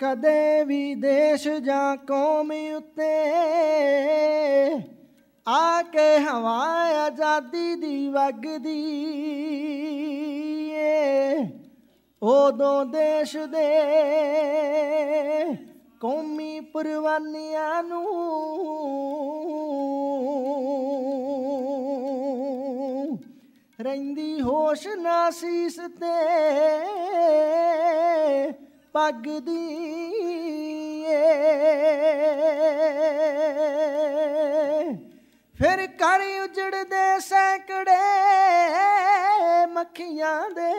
ਕਦੇ ਵੀ ਦੇਸ਼ ਜਾਂ ਕੌਮ ਉੱਤੇ ਆ ਕੇ ਹਵਾ ਆਜ਼ਾਦੀ ਦੀ ਵਗਦੀ ਏ ਉਦੋਂ ਦੇਸ਼ ਦੇ ਕੌਮੀ ਪਰਵਾਨੀਆਂ ਨੂੰ ਰਹਿੰਦੀ ਹੋਸ਼ ਨਾ ਸੀਸ ਤੇ ਪੱਗ ਦੀਏ ਫਿਰ ਕਰ ਉਜੜਦੇ ਸੈਂਕੜੇ ਮੱਖੀਆਂ ਦੇ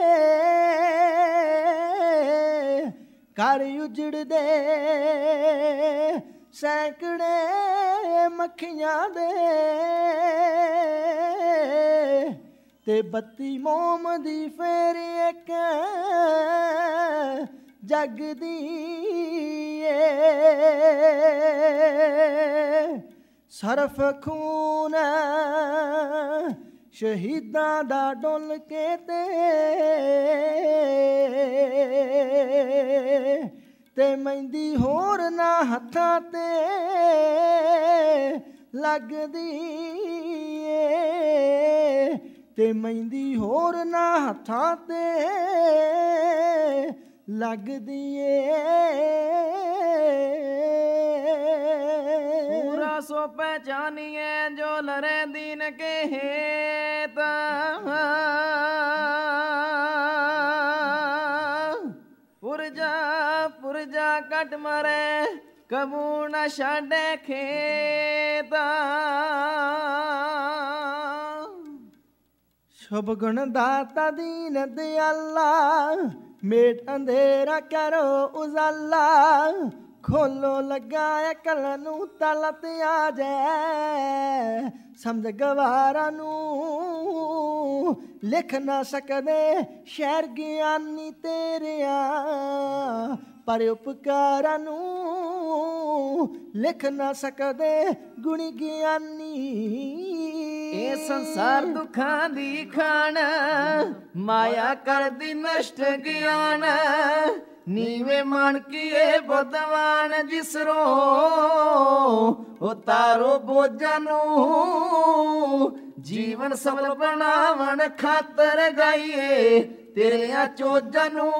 ਕਰ ਉਜੜਦੇ ਸੈਂਕੜੇ ਮੱਖੀਆਂ ਦੇ ਤੇ ਬੱਤੀ ਮੋਮ ਦੀ ਫੇਰ ਇੱਕ ਜਗਦੀਏ ਸਰਫ ਖੂਨ ਸ਼ਹੀਦਾਂ ਦਾ ਡੋਲ ਕੇ ਤੇ ਤੇ ਮੈਂਦੀ ਹੋਰ ਨਾ ਹੱਥਾਂ ਤੇ ਲੱਗਦੀ ਏ ਤੇ ਮੈਂਦੀ ਹੋਰ ਨਾ ਹੱਥਾਂ ਤੇ ਲੱਗਦੀ ਏ ਪੂਰਾ ਸੋ ਪਹਿਚਾਨੀਏ ਜੋ ਲਰੇ ਦੀਨ ਕੇ ਪੁਰਜਾ ਪੁਰਜਾ ਕਟ ਮਰੇ ਕਬੂ ਨਾ ਛੱਡੇ ਸਭ ਸ਼ਬਗਣ ਦਾਤਾ ਦੀਨ ਦੇ ਅੱਲਾ ਮੇਟ ਅੰਧੇਰਾ ਕਰੋ ਉਜ਼ਾਲਾ ਖੋਲੋ ਲਗਾਇਆ ਕਲ ਨੂੰ ਤਲਤ ਆ ਜਾਏ ਸਮਝ ਗਵਾਰਾ ਨੂੰ ਲਿਖ ਨਾ ਸਕਦੇ ਸ਼ਹਿਰ ਗਿਆਨੀ ਤੇਰਿਆ ਪਰ ਉਪਕਾਰਾਂ ਨੂੰ ਲਿਖ ਨਾ ਸਕਦੇ ਗੁਣੀ ਗਿਆਨੀ ਇਹ ਸੰਸਾਰ ਦੁੱਖਾਂ ਦੀ ਖਾਣ ਮਾਇਆ ਕਰਦੀ ਨਸ਼ਟ ਗਿਆਨ ਨੀਵੇਂ ਮਨ ਕੀਏ ਬਦਵਾਨ ਜਿਸਰੋ ਉਤਾਰੋ ਬੋਝਾਂ ਨੂੰ ਜੀਵਨ ਸਫਲ ਬਣਾਵਣ ਖਾਤਰ ਗਾਈਏ ਤੇਰੀਆਂ ਚੋਜਾਂ ਨੂੰ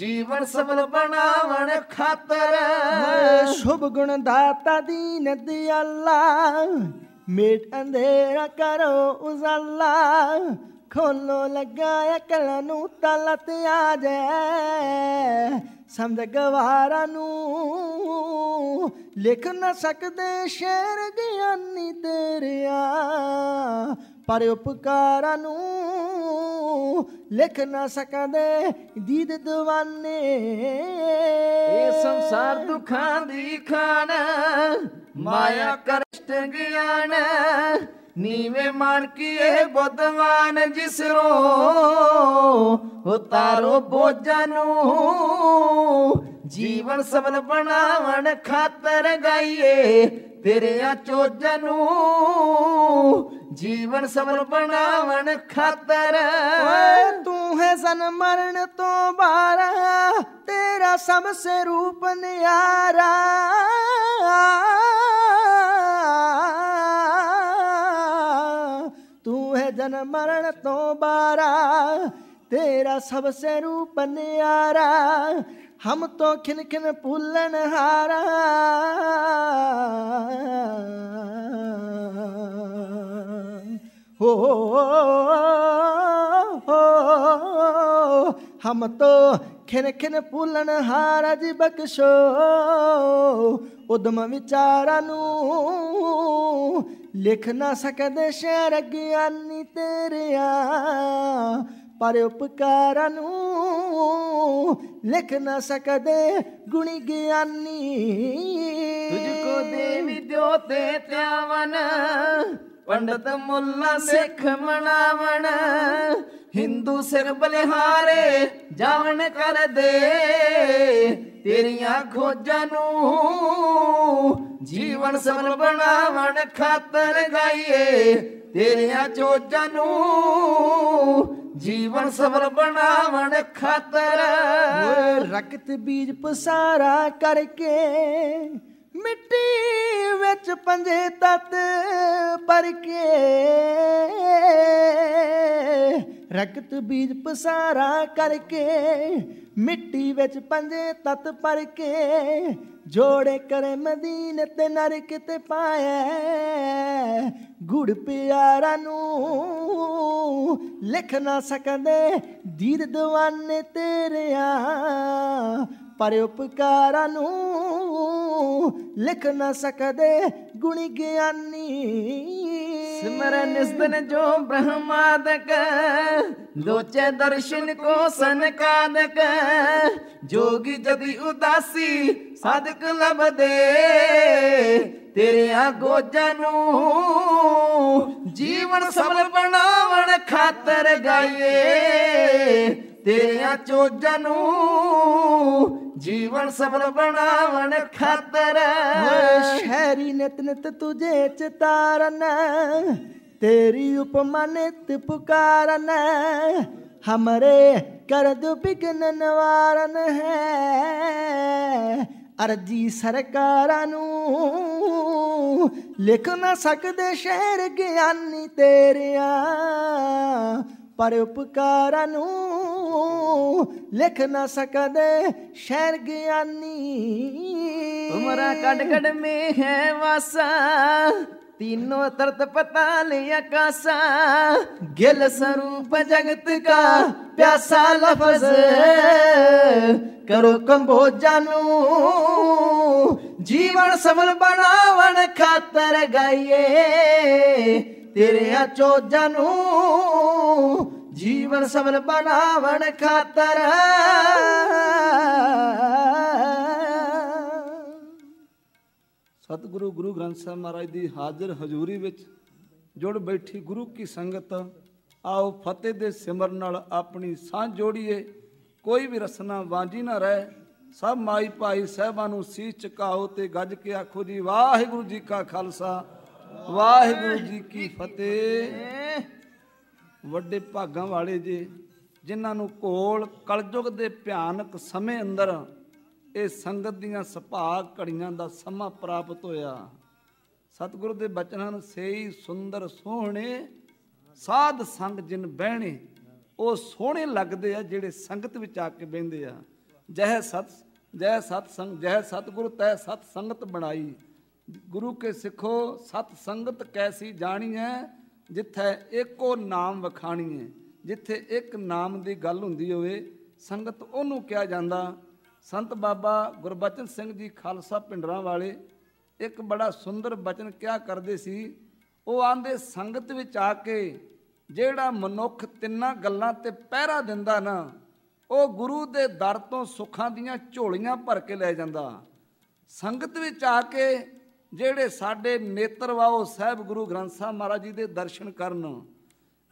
ਜੀਵਨ ਸਫਲ ਬਣਾਵਣ ਖਾਤਰ ਸ਼ੁਭ ਗੁਣ ਦਾਤਾ ਦੀਨ ਦਿਆਲਾ ਮੇਟ ਅੰਧੇਰਾ ਕਰੋ ਉਜ਼ਾਲਾ ਖੋਲੋ ਲੱਗਾ ਕਲਾ ਨੂੰ ਤਲ ਤੇ ਆ ਜਾਏ ਸਮਝ ਗਵਾਰਾ ਨੂੰ ਲਿਖ ਨਾ ਸਕਦੇ ਸ਼ੇਰ ਗਿਆਨੀ ਤੇਰਿਆ ਪਰ ਉਪਕਾਰਾਂ ਨੂੰ ਲਿਖ ਨਾ ਸਕਦੇ ਦੀਦ ਦਵਾਨੇ ਇਹ ਸੰਸਾਰ ਦੁਖਾਂ ਦੀ ਖਾਨ ਮਾਇਆ ਕਰਸ਼ਟ ਗਿਆਨ ਨੀਵੇਂ ਕੀ ਇਹ ਬੁੱਧਵਾਨ ਜਿਸਰੋ ਉਤਾਰੋ ਬੋਝਾਂ ਨੂੰ ਜੀਵਨ ਸਵਲ ਬਣਾਵਣ ਖਾਤਰ ਗਾਈਏ ਤੇਰੇ ਆ ਚੋਜਾਂ ਨੂੰ ਜੀਵਨ ਸਮਰਪਣਾ ਬਣਾਵਣ ਖਾਤਰ ਓਏ ਤੂੰ ਹੈ ਸਨ ਮਰਨ ਤੋਂ ਬਾਰਾ ਤੇਰਾ ਸਭ ਸੇ ਰੂਪ ਨਿਆਰਾ ਤੂੰ ਹੈ ਜਨ ਮਰਨ ਤੋਂ ਬਾਰਾ ਤੇਰਾ ਸਭ ਸੇ ਰੂਪ ਨਿਆਰਾ ਹਮ ਤੋ ਖਿਨ ਖਿਨ ਭੁੱਲਣ ਹਾਰਾ ਹੋ हम तो खिन खिन फूलन हारा जी बख्शो ਉਦਮ ਵਿਚਾਰਾਂ ਨੂੰ ਲਿਖ ਨਾ ਸਕਦੇ ਸ਼ਹਿਰ ਗਿਆਨੀ ਤੇਰਿਆਂ ਪਰ ਉਪਕਾਰਾਂ ਨੂੰ ਲਿਖ ਨਾ ਸਕਦੇ ਗੁਣੀ ਗਿਆਨੀ ਤੁਝ ਕੋ ਦੇਵੀ ਦਿਓ ਤੇ ਤਿਆਵਨ ਪੰਡਤ ਮੁੱਲਾ ਸਿੱਖ ਮਨਾਵਣ ਹਿੰਦੂ ਸਿਰ ਬਲਿਹਾਰੇ ਜਾਵਣ ਕਰਦੇ ਤੇਰੀਆਂ ਖੋਜਾਂ ਨੂੰ ਜੀਵਨ ਸਫਲ ਬਣਾਵਣ ਖਾਤਰ ਗਾਈਏ ਤੇਰੀਆਂ ਚੋਜਾਂ ਨੂੰ ਜੀਵਨ ਸਫਲ ਬਣਾਵਣ ਖਾਤਰ ਰਕਤ ਬੀਜ ਪਸਾਰਾ ਕਰਕੇ ਮਿੱਟੀ ਵਿੱਚ ਪੰਜੇ ਤਤ ਪਰ ਕੇ ਰਕਤ ਬੀਜ ਪਸਾਰਾ ਕਰਕੇ ਮਿੱਟੀ ਵਿੱਚ ਪੰਜੇ ਤਤ ਪਰ ਕੇ ਜੋੜੇ ਕਰੇ ਮਦੀਨੇ ਤੇ ਨਰਕ ਤੇ ਪਾਏ ਗੁੜ ਪਿਆਰਾ ਨੂੰ ਲਿਖ ਨਾ ਸਕਦੇ ਦੀਰ ਦਵਾਨੇ ਆ ਪਰ ਉਪਕਾਰਾਂ ਨੂੰ ਲਿਖ ਨਾ ਸਕਦੇ ਗੁਣੀ ਗਿਆਨੀ ਸਿਮਰ ਨਿਸਦਨ ਜੋ ਬ੍ਰਹਮਾਦਕ ਲੋਚੇ ਦਰਸ਼ਨ ਕੋ ਸਨਕਾਦਕ ਜੋਗੀ ਜਦੀ ਉਦਾਸੀ ਸਾਧਕ ਲਬਦੇ ਤੇਰੇ ਆਗੋ ਨੂੰ ਜੀਵਨ ਸਫਲ ਬਣਾਵਣ ਖਾਤਰ ਗਾਈਏ ਤੇਰੇ ਆਚੋ ਨੂੰ ਜੀਵਨ ਸਫਲ ਬਣਾਵਣ ਖਾਤਰ ਸ਼ਹਿਰੀ ਨਿਤ ਨਿਤ ਤੁਝੇ ਚਤਾਰਨ ਤੇਰੀ ਉਪਮਾ ਨਿਤ ਪੁਕਾਰਨ ਹਮਰੇ ਦੁ ਬਿਗਨ ਨਿਵਾਰਨ ਹੈ ਅਰਜੀ ਸਰਕਾਰਾਂ ਨੂੰ ਲਿਖ ਨਾ ਸਕਦੇ ਸ਼ਹਿਰ ਗਿਆਨੀ ਤੇਰਿਆਂ ਪਰ ਉਪਕਾਰਾਂ ਨੂੰ ਲਿਖ ਨਾ ਸਕਦੇ ਸ਼ਹਿਰ ਗਿਆਨੀ ਤੁਮਰਾ ਕੜ ਕੜ ਮੇ ਹੈ ਵਾਸਾ तीनों दर्द पता लिया कासा गिल स्वरूप जगत का प्यासा लफज करो कंबोजा जीवन सफल बनावन खातर गाइए ਤੇਰੀਆਂ ਚੋਜਾਂ ਨੂੰ ਜੀਵਨ ਸਵਲ ਬਣਾਵਣ ਖਾਤਰ ਸਤਿਗੁਰੂ ਗੁਰੂ ਗ੍ਰੰਥ ਸਾਹਿਬ ਮਹਾਰਾਜ ਦੀ ਹਾਜ਼ਰ ਹਜ਼ੂਰੀ ਵਿੱਚ ਜੁੜ ਬੈਠੀ ਗੁਰੂ ਕੀ ਸੰਗਤ ਆਓ ਫਤਿਹ ਦੇ ਸਿਮਰਨ ਨਾਲ ਆਪਣੀ ਸਾਂਝ ਜੋੜੀਏ ਕੋਈ ਵੀ ਰਸਨਾ ਵਾਂਝੀ ਨਾ ਰਹੇ ਸਭ ਮਾਈ ਭਾਈ ਸਹਿਬਾਂ ਨੂੰ ਸੀਸ ਝੁਕਾਓ ਤੇ ਗੱਜ ਕੇ ਆਖੋ ਜੀ ਵਾਹਿਗੁਰੂ ਜੀ ਕਾ ਖਾਲਸਾ ਵਾਹਿਗੁਰੂ ਜੀ ਕੀ ਫਤਿਹ ਵੱਡੇ ਭਾਗਾਂ ਵਾਲੇ ਜੇ ਜਿਨ੍ਹਾਂ ਨੂੰ ਕੋਲ ਕਲਯੁਗ ਦੇ ਭਿਆਨਕ ਸਮੇਂ ਅੰਦਰ ਇਹ ਸੰਗਤ ਦੀਆਂ ਸੁਭਾਗ ਘੜੀਆਂ ਦਾ ਸਮਾਂ ਪ੍ਰਾਪਤ ਹੋਇਆ ਸਤਿਗੁਰੂ ਦੇ ਬਚਨਾਂ ਨੂੰ ਸਹੀ ਸੁੰਦਰ ਸੋਹਣੇ ਸਾਧ ਸੰਗ ਜਿਨ ਬਹਿਣੇ ਉਹ ਸੋਹਣੇ ਲੱਗਦੇ ਆ ਜਿਹੜੇ ਸੰਗਤ ਵਿੱਚ ਆ ਕੇ ਬਹਿੰਦੇ ਆ ਜਹ ਸਤ ਜੈ ਸਤ ਸੰਗ ਜਹ ਸਤਗੁਰ ਤੈ ਸਤ ਸੰਗਤ ਬਣਾਈ ਗੁਰੂ ਕੇ ਸਿੱਖੋ ਸਤ ਸੰਗਤ ਕੈਸੀ ਜਾਣੀ ਹੈ ਜਿੱਥੇ ਏਕੋ ਨਾਮ ਵਖਾਣੀ ਹੈ ਜਿੱਥੇ ਇੱਕ ਨਾਮ ਦੀ ਗੱਲ ਹੁੰਦੀ ਹੋਵੇ ਸੰਗਤ ਉਹਨੂੰ ਕਿਹਾ ਜਾਂਦਾ ਸੰਤ ਬਾਬਾ ਗੁਰਬਚਨ ਸਿੰਘ ਜੀ ਖਾਲਸਾ ਪਿੰਡਰਾਂ ਵਾਲੇ ਇੱਕ ਬੜਾ ਸੁੰਦਰ ਬਚਨ ਕਿਹਾ ਕਰਦੇ ਸੀ ਉਹ ਆਂਦੇ ਸੰਗਤ ਵਿੱਚ ਆ ਕੇ ਜਿਹੜਾ ਮਨੁੱਖ ਤਿੰਨਾਂ ਗੱਲਾਂ ਤੇ ਪਹਿਰਾ ਦਿੰਦਾ ਨਾ ਉਹ ਗੁਰੂ ਦੇ ਦਰ ਤੋਂ ਸੁੱਖਾਂ ਦੀਆਂ ਝੋਲੀਆਂ ਭਰ ਕੇ ਲੈ ਜਾਂਦਾ ਸੰਗਤ ਵਿੱਚ ਆ ਕੇ ਜਿਹੜੇ ਸਾਡੇ ਨੇਤਰ ਵਾਓ ਸਹਿਬ ਗੁਰੂ ਗ੍ਰੰਥ ਸਾਹਿਬ ਮਹਾਰਾਜ ਜੀ ਦੇ ਦਰਸ਼ਨ ਕਰਨ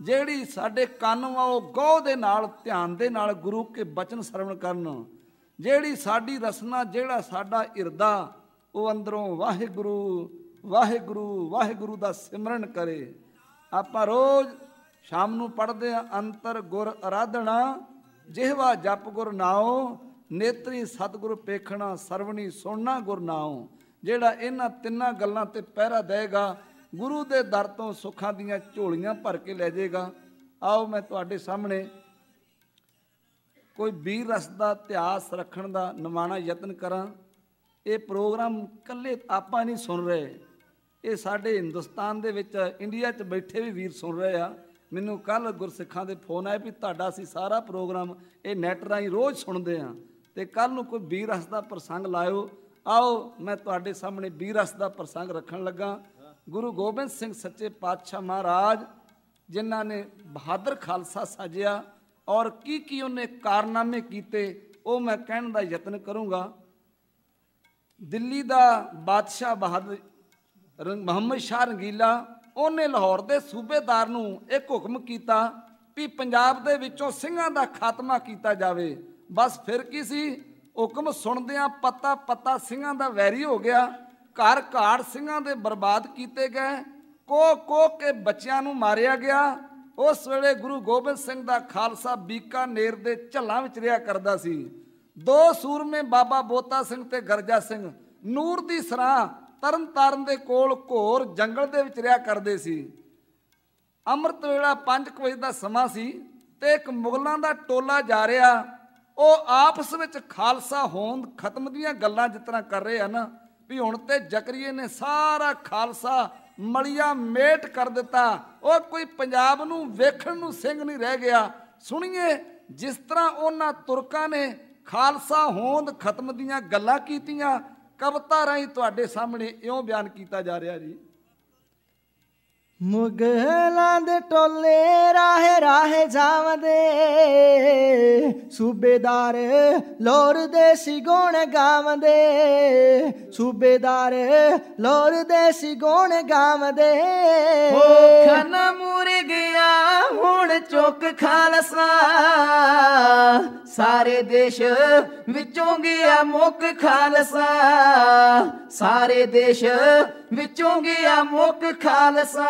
ਜਿਹੜੀ ਸਾਡੇ ਕੰਨ ਵਾਓ ਗੋਹ ਦੇ ਨਾਲ ਧਿਆਨ ਦੇ ਨਾਲ ਗੁਰੂ ਕੇ ਬਚਨ ਸਰਵਣ ਕਰਨ ਜਿਹੜੀ ਸਾਡੀ ਰਸਨਾ ਜਿਹੜਾ ਸਾਡਾ ਇਰਦਾ ਉਹ ਅੰਦਰੋਂ ਵਾਹਿਗੁਰੂ ਵਾਹਿਗੁਰੂ ਵਾਹਿਗੁਰੂ ਦਾ ਸਿਮਰਨ ਕਰੇ ਆਪਾਂ ਰੋਜ਼ ਸ਼ਾਮ ਨੂੰ ਪੜਦੇ ਆ ਅੰਤਰ ਗੁਰ ਅਰਾਧਣਾ ਜਿਹਵਾ ਜਪ ਗੁਰ ਨਾਉ ਨੇਤਰੀ ਸਤਗੁਰ ਪੇਖਣਾ ਸਰਵਣੀ ਸੁਣਨਾ ਗੁਰ ਨਾਉ ਜਿਹੜਾ ਇਹਨਾਂ ਤਿੰਨਾਂ ਗੱਲਾਂ ਤੇ ਪਹਿਰਾ ਦੇਗਾ ਗੁਰੂ ਦੇ ਦਰ ਤੋਂ ਸੁੱਖਾਂ ਦੀਆਂ ਝੋਲੀਆਂ ਭਰ ਕੇ ਲੈ ਜਾਏਗਾ ਆਓ ਮੈਂ ਤੁਹਾਡੇ ਸਾਹਮਣੇ ਕੋਈ ਵੀਰ ਰਸ ਦਾ ਇਤਿਹਾਸ ਰੱਖਣ ਦਾ ਨਿਮਾਣਾ ਯਤਨ ਕਰਾਂ ਇਹ ਪ੍ਰੋਗਰਾਮ ਇਕੱਲੇ ਆਪਾਂ ਨਹੀਂ ਸੁਣ ਰਹੇ ਇਹ ਸਾਡੇ ਹਿੰਦੁਸਤਾਨ ਦੇ ਵਿੱਚ ਇੰਡੀਆ 'ਚ ਬੈਠੇ ਵੀ ਵੀਰ ਸੁਣ ਰਹੇ ਆ ਮੈਨੂੰ ਕੱਲ ਗੁਰਸਿੱਖਾਂ ਦੇ ਫੋਨ ਆਏ ਵੀ ਤੁਹਾਡਾ ਅਸੀਂ ਸਾਰਾ ਪ੍ਰੋਗਰਾਮ ਇਹ ਨੈਟ ਰਾਹੀਂ ਰੋਜ਼ ਸੁਣਦੇ ਆ ਤੇ ਕੱਲ ਨੂੰ ਕੋਈ ਵੀਰ ਰਸ ਦਾ ਪ੍ਰਸੰਗ ਲਾਇਓ ਆਓ ਮੈਂ ਤੁਹਾਡੇ ਸਾਹਮਣੇ ਬੀਰਸ ਦਾ ਪ੍ਰਸੰਗ ਰੱਖਣ ਲੱਗਾ ਗੁਰੂ ਗੋਬਿੰਦ ਸਿੰਘ ਸੱਚੇ ਪਾਤਸ਼ਾਹ ਮਹਾਰਾਜ ਜਿਨ੍ਹਾਂ ਨੇ ਬਹਾਦਰ ਖਾਲਸਾ ਸਾਜਿਆ ਔਰ ਕੀ ਕੀ ਉਹਨੇ ਕਾਰਨਾਮੇ ਕੀਤੇ ਉਹ ਮੈਂ ਕਹਿਣ ਦਾ ਯਤਨ ਕਰੂੰਗਾ ਦਿੱਲੀ ਦਾ ਬਾਦਸ਼ਾਹ ਬਹਾਦਰ ਮੁਹੰਮਦ ਸ਼ਾਹ ਰੰਗੀਲਾ ਉਹਨੇ ਲਾਹੌਰ ਦੇ ਸੂਬੇਦਾਰ ਨੂੰ ਇੱਕ ਹੁਕਮ ਕੀਤਾ ਵੀ ਪੰਜਾਬ ਦੇ ਵਿੱਚੋਂ ਸਿੰਘਾਂ ਦਾ ਖਾਤਮਾ ਕੀਤਾ ਜਾਵੇ ਬਸ ਫਿਰ ਕੀ ਸੀ ਹੁਕਮ ਸੁਣਦਿਆਂ ਪਤਾ ਪਤਾ ਸਿੰਘਾਂ ਦਾ ਵੈਰੀ ਹੋ ਗਿਆ ਘਰ ਘਾੜ ਸਿੰਘਾਂ ਦੇ ਬਰਬਾਦ ਕੀਤੇ ਗਏ ਕੋ ਕੋ ਕੇ ਬੱਚਿਆਂ ਨੂੰ ਮਾਰਿਆ ਗਿਆ ਉਸ ਵੇਲੇ ਗੁਰੂ ਗੋਬਿੰਦ ਸਿੰਘ ਦਾ ਖਾਲਸਾ ਬੀਕਾਨੇਰ ਦੇ ਝੱਲਾਂ ਵਿੱਚ ਰਿਹਾ ਕਰਦਾ ਸੀ ਦੋ ਸੂਰਮੇ ਬਾਬਾ ਬੋਤਾ ਸਿੰਘ ਤੇ ਗਰਜਾ ਸਿੰਘ ਨੂਰ ਦੀ ਸਰਾਂ ਤਰਨ ਤਾਰਨ ਦੇ ਕੋਲ ਘੋਰ ਜੰਗਲ ਦੇ ਵਿੱਚ ਰਿਹਾ ਕਰਦੇ ਸੀ ਅੰਮ੍ਰਿਤ ਵੇਲਾ 5 ਵਜੇ ਦਾ ਸਮਾਂ ਸੀ ਤੇ ਇੱਕ ਮੁਗਲਾਂ ਦਾ ਟੋਲਾ ਜਾ ਰਿਹਾ ਉਹ ਆਪਸ ਵਿੱਚ ਖਾਲਸਾ ਹੋਂਦ ਖਤਮ ਦੀਆਂ ਗੱਲਾਂ ਜਿਤਨਾ ਕਰ ਰਹੇ ਹਨ ਵੀ ਹੁਣ ਤੇ ਜਕਰੀਏ ਨੇ ਸਾਰਾ ਖਾਲਸਾ ਮਲਿਆ ਮੇਟ ਕਰ ਦਿੱਤਾ ਉਹ ਕੋਈ ਪੰਜਾਬ ਨੂੰ ਵੇਖਣ ਨੂੰ ਸਿੰਘ ਨਹੀਂ ਰਹਿ ਗਿਆ ਸੁਣੀਏ ਜਿਸ ਤਰ੍ਹਾਂ ਉਹਨਾਂ ਤੁਰਕਾਂ ਨੇ ਖਾਲਸਾ ਹੋਂਦ ਖਤਮ ਦੀਆਂ ਗੱਲਾਂ ਕੀਤੀਆਂ ਕਵਤਾ ਰਾਹੀਂ ਤੁਹਾਡੇ ਸਾਹਮਣੇ ਇਉਂ ਬਿਆਨ ਕੀਤਾ ਜਾ ਰਿਹਾ ਜੀ ਮੁਗਲਾਂ ਦੇ ਟੋਲੇ ਰਾਹੇ ਰਾਹੇ ਜਾਵਦੇ ਸੂਬੇਦਾਰ ਲੋਰ ਦੇ ਸਿਗੋਣ ਗਾਵਦੇ ਸੂਬੇਦਾਰ ਲੋਰ ਦੇ ਸਿਗੋਣ ਗਾਵਦੇ ਹੋ ਖਨ ਮੁਰ ਗਿਆ ਹੁਣ ਚੁੱਕ ਖਾਲਸਾ ਸਾਰੇ ਦੇਸ਼ ਵਿੱਚੋਂ ਗਿਆ ਮੁਖ ਖਾਲਸਾ ਸਾਰੇ ਦੇਸ਼ ਵਿੱਚੋਂ ਗਿਆ ਮੁਖ ਖਾਲਸਾ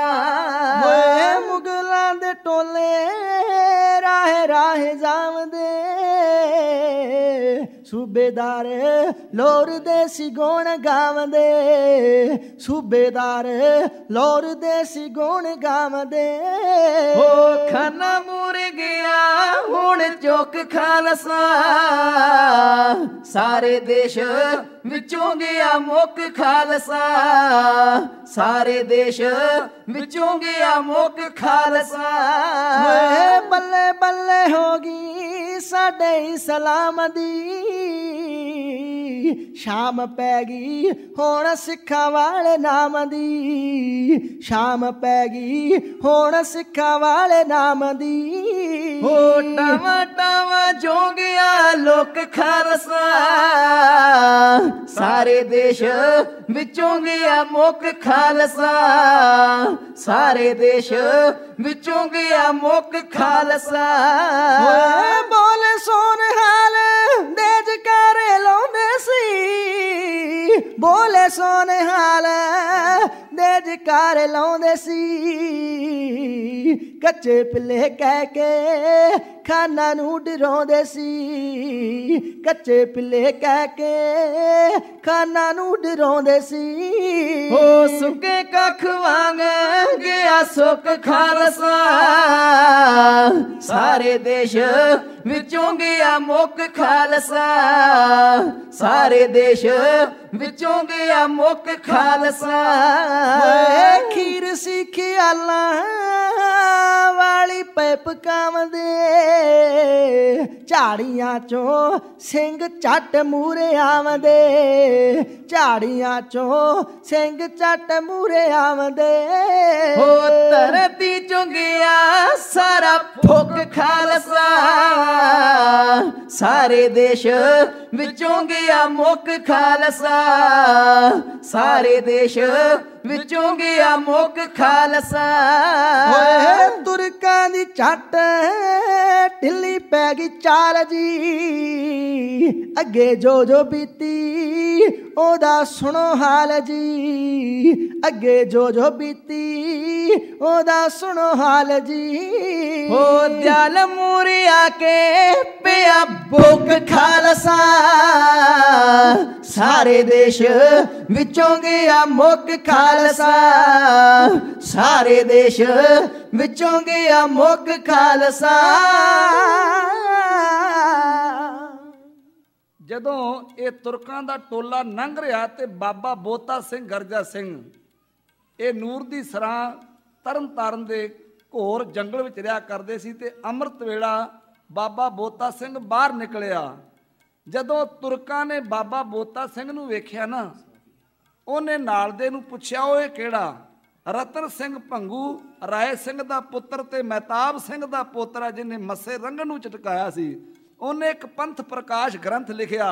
ਓਏ ਮੁਗਲਾਂ ਦੇ ਟੋਲੇ ਰਾਹ ਰਾਹ ਜਾਵਦੇ ਸੂਬੇਦਾਰ ਲੋਰ ਦੇ ਸਿਗੋਣ ਗਾਵਦੇ ਸੂਬੇਦਾਰ ਲੋਰ ਦੇ ਸਿਗੋਣ ਗਾਵਦੇ ਹੋ ਖਨਾ ਮੁਰ ਗਿਆ ਹੁਣ ਚੁੱਕ ਖਾਲਸਾ ਖਾਲਸਾ ਸਾਰੇ ਦੇਸ਼ ਵਿੱਚੋਂ ਗਿਆ ਮੁੱਕ ਖਾਲਸਾ ਸਾਰੇ ਦੇਸ਼ ਵਿੱਚੋਂ ਗਿਆ ਮੁੱਕ ਖਾਲਸਾ ਬੱਲੇ ਬੱਲੇ ਹੋ ਗਈ ਸਾਡੇ ਇਸਲਾਮ ਦੀ ਸ਼ਾਮ ਪੈ ਗਈ ਹੁਣ ਸਿੱਖਾਂ ਵਾਲੇ ਨਾਮ ਦੀ ਸ਼ਾਮ ਪੈ ਗਈ ਹੁਣ ਸਿੱਖਾਂ ਵਾਲੇ ਨਾਮ ਦੀ ਹੋ ਟਾਵਾ ਟਾਵਾ ਜੋਗਿਆ ਲੋਕ ਖਾਲਸਾ ਸਾਰੇ ਦੇਸ਼ ਵਿੱਚੋਂ ਗਿਆ ਮੁਖ ਖਾਲਸਾ ਸਾਰੇ ਦੇਸ਼ ਵਿੱਚੋਂ ਗਿਆ ਮੁਖ ਖਾਲਸਾ ਓਏ ਬੋਲੇ ਸੋਨਹਾ ਬੋਲੇ ਸੋਨੇ ਹਾਲ ਦੇ ਜਕਾਰੇ ਲਾਉਂਦੇ ਸੀ ਕੱਚੇ ਪਿੱਲੇ ਕਹਿ ਕੇ ਖਾਨਾ ਨੂੰ ਡਰਾਉਂਦੇ ਸੀ ਕੱਚੇ ਪਿੱਲੇ ਕਹਿ ਕੇ ਖਾਨਾ ਨੂੰ ਡਰਾਉਂਦੇ ਸੀ ਹੋ ਸੁੱਕੇ ਕੱਖ ਵਾਂਗ ਗਿਆ ਸੁੱਕ ਖਾਲਸਾ ਸਾਰੇ ਦੇਸ਼ ਵਿੱਚੋਂ ਗਿਆ ਮੁੱਕ ਖਾਲਸਾ ਸਾਰੇ ਦੇਸ਼ ਵਿੱਚੋਂ ਗਿਆ ਮੁੱਕ ਖਾਲਸਾ ਓਏ ਖੀਰ ਸਿੱਖਿਆ ਲਾ ਵਾਲੀ ਪੈਪ ਕਾਮਦੇ ਝਾੜੀਆਂ ਚੋਂ ਸਿੰਘ ਛੱਟ ਮੂਰੇ ਆਵਦੇ ਝਾੜੀਆਂ ਚੋਂ ਸਿੰਘ ਛੱਟ ਮੂਰੇ ਆਵਦੇ ਹੋ ਧਰਤੀ ਚੁੰਗਿਆ ਸਾਰਾ ਫੁੱਕ ਖਾਲਸਾ ਸਾਰੇ ਦੇਸ਼ ਵਿੱਚੋਂ ਗਿਆ ਮੁੱਕ ਖਾਲਸਾ ਸਾਰੇ ਦੇਸ਼ ਵਿੱਚੋਂ ਗਿਆ ਮੁੱਕ ਖਾਲਸਾ ਓਏ ਤੁਰਕਾਂ ਦੀ ਛੱਟ ਢਿੱਲੀ ਪੈ ਗਈ ਚਾਲ ਜੀ ਅੱਗੇ ਜੋ ਜੋ ਬੀਤੀ ਉਹਦਾ ਸੁਣੋ ਹਾਲ ਜੀ ਅੱਗੇ ਜੋ ਜੋ ਬੀਤੀ ਉਹਦਾ ਸੁਣੋ ਹਾਲ ਜੀ ਹੋ ਦਿਆਲ ਮੂਰੀਆ ਕੇ ਪਿਆ ਭੁੱਖ ਖਾਲਸਾ ਸਾਰੇ ਦੇਸ਼ ਵਿੱਚੋਂ ਗਿਆ ਮੁੱਕ ਖਾਲਸਾ ਖਾਲਸਾ ਸਾਰੇ ਦੇਸ਼ ਵਿੱਚੋਂ ਗਿਆ ਮੁਖ ਖਾਲਸਾ ਜਦੋਂ ਇਹ ਤੁਰਕਾਂ ਦਾ ਟੋਲਾ ਲੰਘ ਰਿਹਾ ਤੇ ਬਾਬਾ ਬੋਤਾ ਸਿੰਘ ਗਰਜਾ ਸਿੰਘ ਇਹ ਨੂਰ ਦੀ ਸਰਾਂ ਤਰਨ ਤਰਨ ਦੇ ਘੋਰ ਜੰਗਲ ਵਿੱਚ ਰਿਆ ਕਰਦੇ ਸੀ ਤੇ ਅੰਮ੍ਰਿਤ ਵੇਲਾ ਬਾਬਾ ਬੋਤਾ ਸਿੰਘ ਬਾਹਰ ਨਿਕਲਿਆ ਜਦੋਂ ਤੁਰਕਾਂ ਨੇ ਬਾਬਾ ਬੋਤਾ ਸਿੰਘ ਨੂੰ ਵੇਖਿਆ ਨਾ ਉਹਨੇ ਨਾਲ ਦੇ ਨੂੰ ਪੁੱਛਿਆ ਉਹ ਇਹ ਕਿਹੜਾ ਰਤਨ ਸਿੰਘ ਭੰਗੂ ਰਾਏ ਸਿੰਘ ਦਾ ਪੁੱਤਰ ਤੇ ਮਹਿਤਾਬ ਸਿੰਘ ਦਾ ਪੋਤਰਾ ਜਿਹਨੇ ਮੱਸੇ ਰੰਗਣ ਨੂੰ ਚਟਕਾਇਆ ਸੀ ਉਹਨੇ ਇੱਕ ਪੰਥ ਪ੍ਰਕਾਸ਼ ਗ੍ਰੰਥ ਲਿਖਿਆ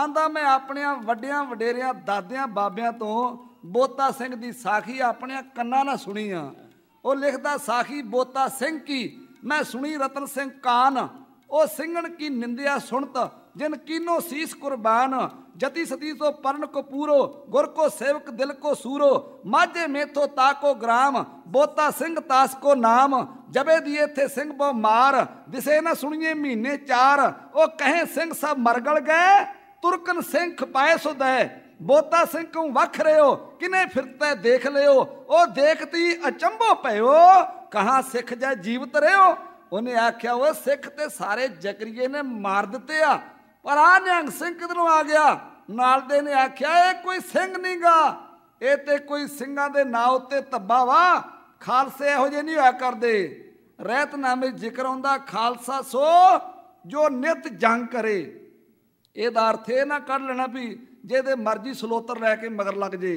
ਆਂਦਾ ਮੈਂ ਆਪਣਿਆਂ ਵੱਡਿਆਂ ਵਡੇਰਿਆਂ ਦਾਦਿਆਂ ਬਾਬਿਆਂ ਤੋਂ ਬੋਤਾ ਸਿੰਘ ਦੀ ਸਾਖੀ ਆਪਣਿਆਂ ਕੰਨਾਂ ਨਾਲ ਸੁਣੀ ਆ ਉਹ ਲਿਖਦਾ ਸਾਖੀ ਬੋਤਾ ਸਿੰਘ ਕੀ ਮੈਂ ਸੁਣੀ ਰਤਨ ਸਿੰਘ ਕਾਨ ਉਹ ਸਿੰਘਣ ਕੀ ਨਿੰਦਿਆ ਸੁਣਤ ਜਿਨ ਕੀਨੋ ਸੀਸ ਕੁਰਬਾਨ ਜਤੀ ਸਤੀ ਤੋਂ ਪਰਨ ਕੋ ਪੂਰੋ ਗੁਰ ਕੋ ਸੇਵਕ ਦਿਲ ਕੋ ਸੂਰੋ ਮਾਝੇ ਮੇਥੋ ਤਾ ਕੋ ਗ੍ਰਾਮ ਬੋਤਾ ਸਿੰਘ ਤਾਸ ਕੋ ਨਾਮ ਜਬੇ ਦੀ ਇਥੇ ਸਿੰਘ ਬੋ ਮਾਰ ਦਿਸੇ ਨਾ ਸੁਣੀਏ ਮਹੀਨੇ ਚਾਰ ਉਹ ਕਹੇ ਸਿੰਘ ਸਭ ਮਰਗਲ ਗਏ ਤੁਰਕਨ ਸਿੰਘ ਪਾਏ ਸੁਦੈ ਬੋਤਾ ਸਿੰਘ ਕੋ ਵਖ ਰਿਓ ਕਿਨੇ ਫਿਰਤਾ ਦੇਖ ਲਿਓ ਉਹ ਦੇਖਤੀ ਅਚੰਭੋ ਪਇਓ ਕਹਾਂ ਸਿੱਖ ਜੈ ਜੀਵਤ ਰਿਓ ਉਹਨੇ ਆਖਿਆ ਉਹ ਸਿੱਖ ਤੇ ਸਾਰੇ ਜਕਰੀਏ ਨੇ ਮਾਰ ਦਿੱਤੇ ਆ ਪਰ ਆ ਨਿਹੰਗ ਸਿੰਘ ਕਿਧਰੋਂ ਆ ਗਿਆ ਨਾਲ ਦੇ ਨੇ ਆਖਿਆ ਇਹ ਕੋਈ ਸਿੰਘ ਨਹੀਂਗਾ ਇਹ ਤੇ ਕੋਈ ਸਿੰਘਾਂ ਦੇ ਨਾਂ ਉੱਤੇ ਧੱਬਾ ਵਾ ਖਾਲਸੇ ਇਹੋ ਜੇ ਨਹੀਂ ਹੋਇਆ ਕਰਦੇ ਰਹਿਤ ਨਾਮੇ ਜ਼ਿਕਰ ਆਉਂਦਾ ਖਾਲਸਾ ਸੋ ਜੋ ਨਿਤ ਜੰਗ ਕਰੇ ਇਹਦਾ ਅਰਥ ਇਹ ਨਾ ਕੱਢ ਲੈਣਾ ਵੀ ਜਿਹਦੇ ਮਰਜ਼ੀ ਸਲੋਤਰ ਲੈ ਕੇ ਮਗਰ ਲੱਗ ਜੇ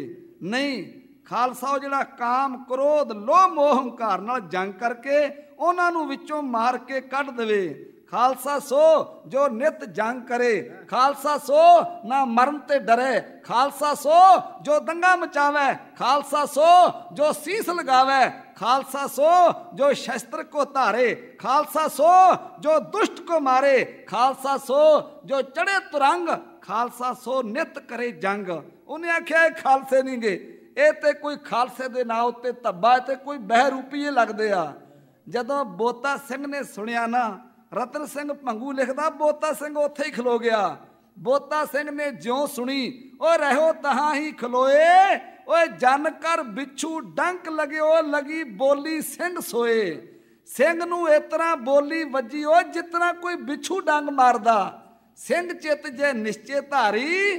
ਨਹੀਂ ਖਾਲਸਾ ਉਹ ਜਿਹੜਾ ਕਾਮ ਕ੍ਰੋਧ ਲੋਭ ਮੋਹ ਹੰਕਾਰ ਨਾਲ ਜੰਗ ਕਰਕੇ ਉਹਨਾਂ ਨੂੰ ਵਿੱਚੋਂ ਮਾਰ ਕੇ ਕੱਢ ਦੇਵੇ ਖਾਲਸਾ ਸੋ ਜੋ ਨਿਤ ਜੰਗ ਕਰੇ ਖਾਲਸਾ ਸੋ ਨਾ ਮਰਨ ਤੇ ਡਰੇ ਖਾਲਸਾ ਸੋ ਜੋ ਦੰਗਾ ਮਚਾਵੇ ਖਾਲਸਾ ਸੋ ਜੋ ਸੀਸ ਲਗਾਵੇ ਖਾਲਸਾ ਸੋ ਜੋ ਸ਼ਸਤਰ ਕੋ ਧਾਰੇ ਖਾਲਸਾ ਸੋ ਜੋ ਦੁਸ਼ਟ ਕੋ ਮਾਰੇ ਖਾਲਸਾ ਸੋ ਜੋ ਚੜੇ ਤੁਰੰਗ ਖਾਲਸਾ ਸੋ ਨਿਤ ਕਰੇ ਜੰਗ ਉਹਨੇ ਆਖਿਆ ਖਾਲਸੇ ਨਹੀਂਗੇ ਇਹ ਤੇ ਕੋਈ ਖਾਲਸੇ ਦੇ ਨਾਂ ਉੱਤੇ ਧੱਬਾ ਤੇ ਕੋਈ ਬਹਿਰੂਪੀ ਲੱਗਦੇ ਆ ਜਦੋਂ ਬੋਤਾ ਸਿੰਘ ਨੇ ਸੁਣਿਆ ਨਾ ਰਤਨ ਸਿੰਘ ਭੰਗੂ ਲਿਖਦਾ ਬੋਤਾ ਸਿੰਘ ਉੱਥੇ ਹੀ ਖਲੋ ਗਿਆ ਬੋਤਾ ਸਿੰਘ ਨੇ ਜਿਉਂ ਸੁਣੀ ਉਹ ਰਹੋ ਤਹਾਂ ਹੀ ਖਲੋਏ ਓਏ ਜਨ ਕਰ ਵਿਛੂ ਡੰਕ ਲਗਿਓ ਲਗੀ ਬੋਲੀ ਸਿੰਘ ਸੋਏ ਸਿੰਘ ਨੂੰ ਇਸ ਤਰ੍ਹਾਂ ਬੋਲੀ ਵੱਜੀ ਓ ਜਿਤਨਾ ਕੋਈ ਵਿਛੂ ਡੰਗ ਮਾਰਦਾ ਸਿੰਘ ਚਿਤ ਜੇ ਨਿਸ਼ਚੇ ਧਾਰੀ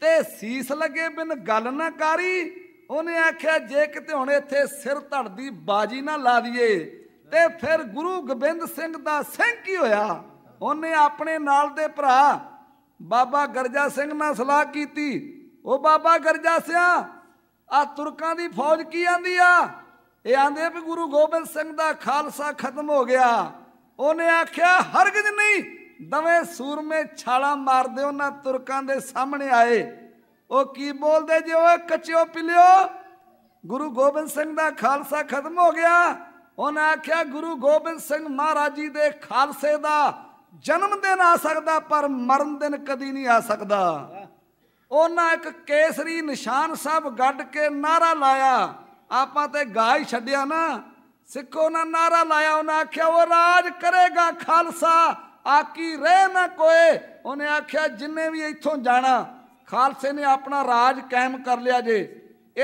ਤੇ ਸੀਸ ਲਗੇ ਬਿਨ ਗੱਲ ਨਾ ਕਰੀ ਉਹਨੇ ਆਖਿਆ ਜੇ ਕਿਤੇ ਹੁਣ ਇੱਥੇ ਸਿਰ ਧੜ ਦੀ ਬਾਜੀ ਨਾ ਲਾ ਦਈਏ ਤੇ ਫਿਰ ਗੁਰੂ ਗੋਬਿੰਦ ਸਿੰਘ ਦਾ ਸਿੰਘ ਕੀ ਹੋਇਆ ਉਹਨੇ ਆਪਣੇ ਨਾਲ ਦੇ ਭਰਾ ਬਾਬਾ ਗਰਜਾ ਸਿੰਘ ਨਾਲ ਸਲਾਹ ਕੀਤੀ ਉਹ ਬਾਬਾ ਗਰਜਾ ਸਿਆ ਆ ਤੁਰਕਾਂ ਦੀ ਫੌਜ ਕੀ ਆਂਦੀ ਆ ਇਹ ਆਂਦੇ ਵੀ ਗੁਰੂ ਗੋਬਿੰਦ ਸਿੰਘ ਦਾ ਖਾਲਸਾ ਖਤਮ ਹੋ ਗਿਆ ਉਹਨੇ ਆਖਿਆ ਹਰਗਿਜ਼ ਨਹੀਂ ਦਵੇਂ ਸੂਰਮੇ ਛਾਲਾ ਮਾਰਦੇ ਉਹਨਾਂ ਤੁਰਕਾਂ ਦੇ ਸਾਹਮਣੇ ਆਏ ਉਹ ਕੀ ਬੋਲਦੇ ਜੇ ਕੱਚਿਓ ਪਿਲਿਓ ਗੁਰੂ ਗੋਬਿੰਦ ਸਿੰਘ ਦਾ ਖਾਲਸਾ ਖਤਮ ਹੋ ਗਿਆ ਉਹਨਾਂ ਆਖਿਆ ਗੁਰੂ ਗੋਬਿੰਦ ਸਿੰਘ ਮਹਾਰਾਜ ਜੀ ਦੇ ਖਾਲਸੇ ਦਾ ਜਨਮ ਦਿਨ ਆ ਸਕਦਾ ਪਰ ਮਰਨ ਦਿਨ ਕਦੀ ਨਹੀਂ ਆ ਸਕਦਾ ਉਹਨਾਂ ਇੱਕ ਕੇਸਰੀ ਨਿਸ਼ਾਨ ਸਾਹਿਬ ਗੱਡ ਕੇ ਨਾਰਾ ਲਾਇਆ ਆਪਾਂ ਤੇ ਗਾਇ ਛੱਡਿਆ ਨਾ ਸਿੱਖੋ ਨਾ ਨਾਰਾ ਲਾਇਆ ਉਹਨਾਂ ਆਖਿਆ ਉਹ ਰਾਜ ਕਰੇਗਾ ਖਾਲਸਾ ਆਕੀ ਰਹਿ ਨਾ ਕੋਏ ਉਹਨੇ ਆਖਿਆ ਜਿੰਨੇ ਵੀ ਇੱਥੋਂ ਜਾਣਾ ਖਾਲਸੇ ਨੇ ਆਪਣਾ ਰਾਜ ਕਾਇਮ ਕਰ ਲਿਆ ਜੇ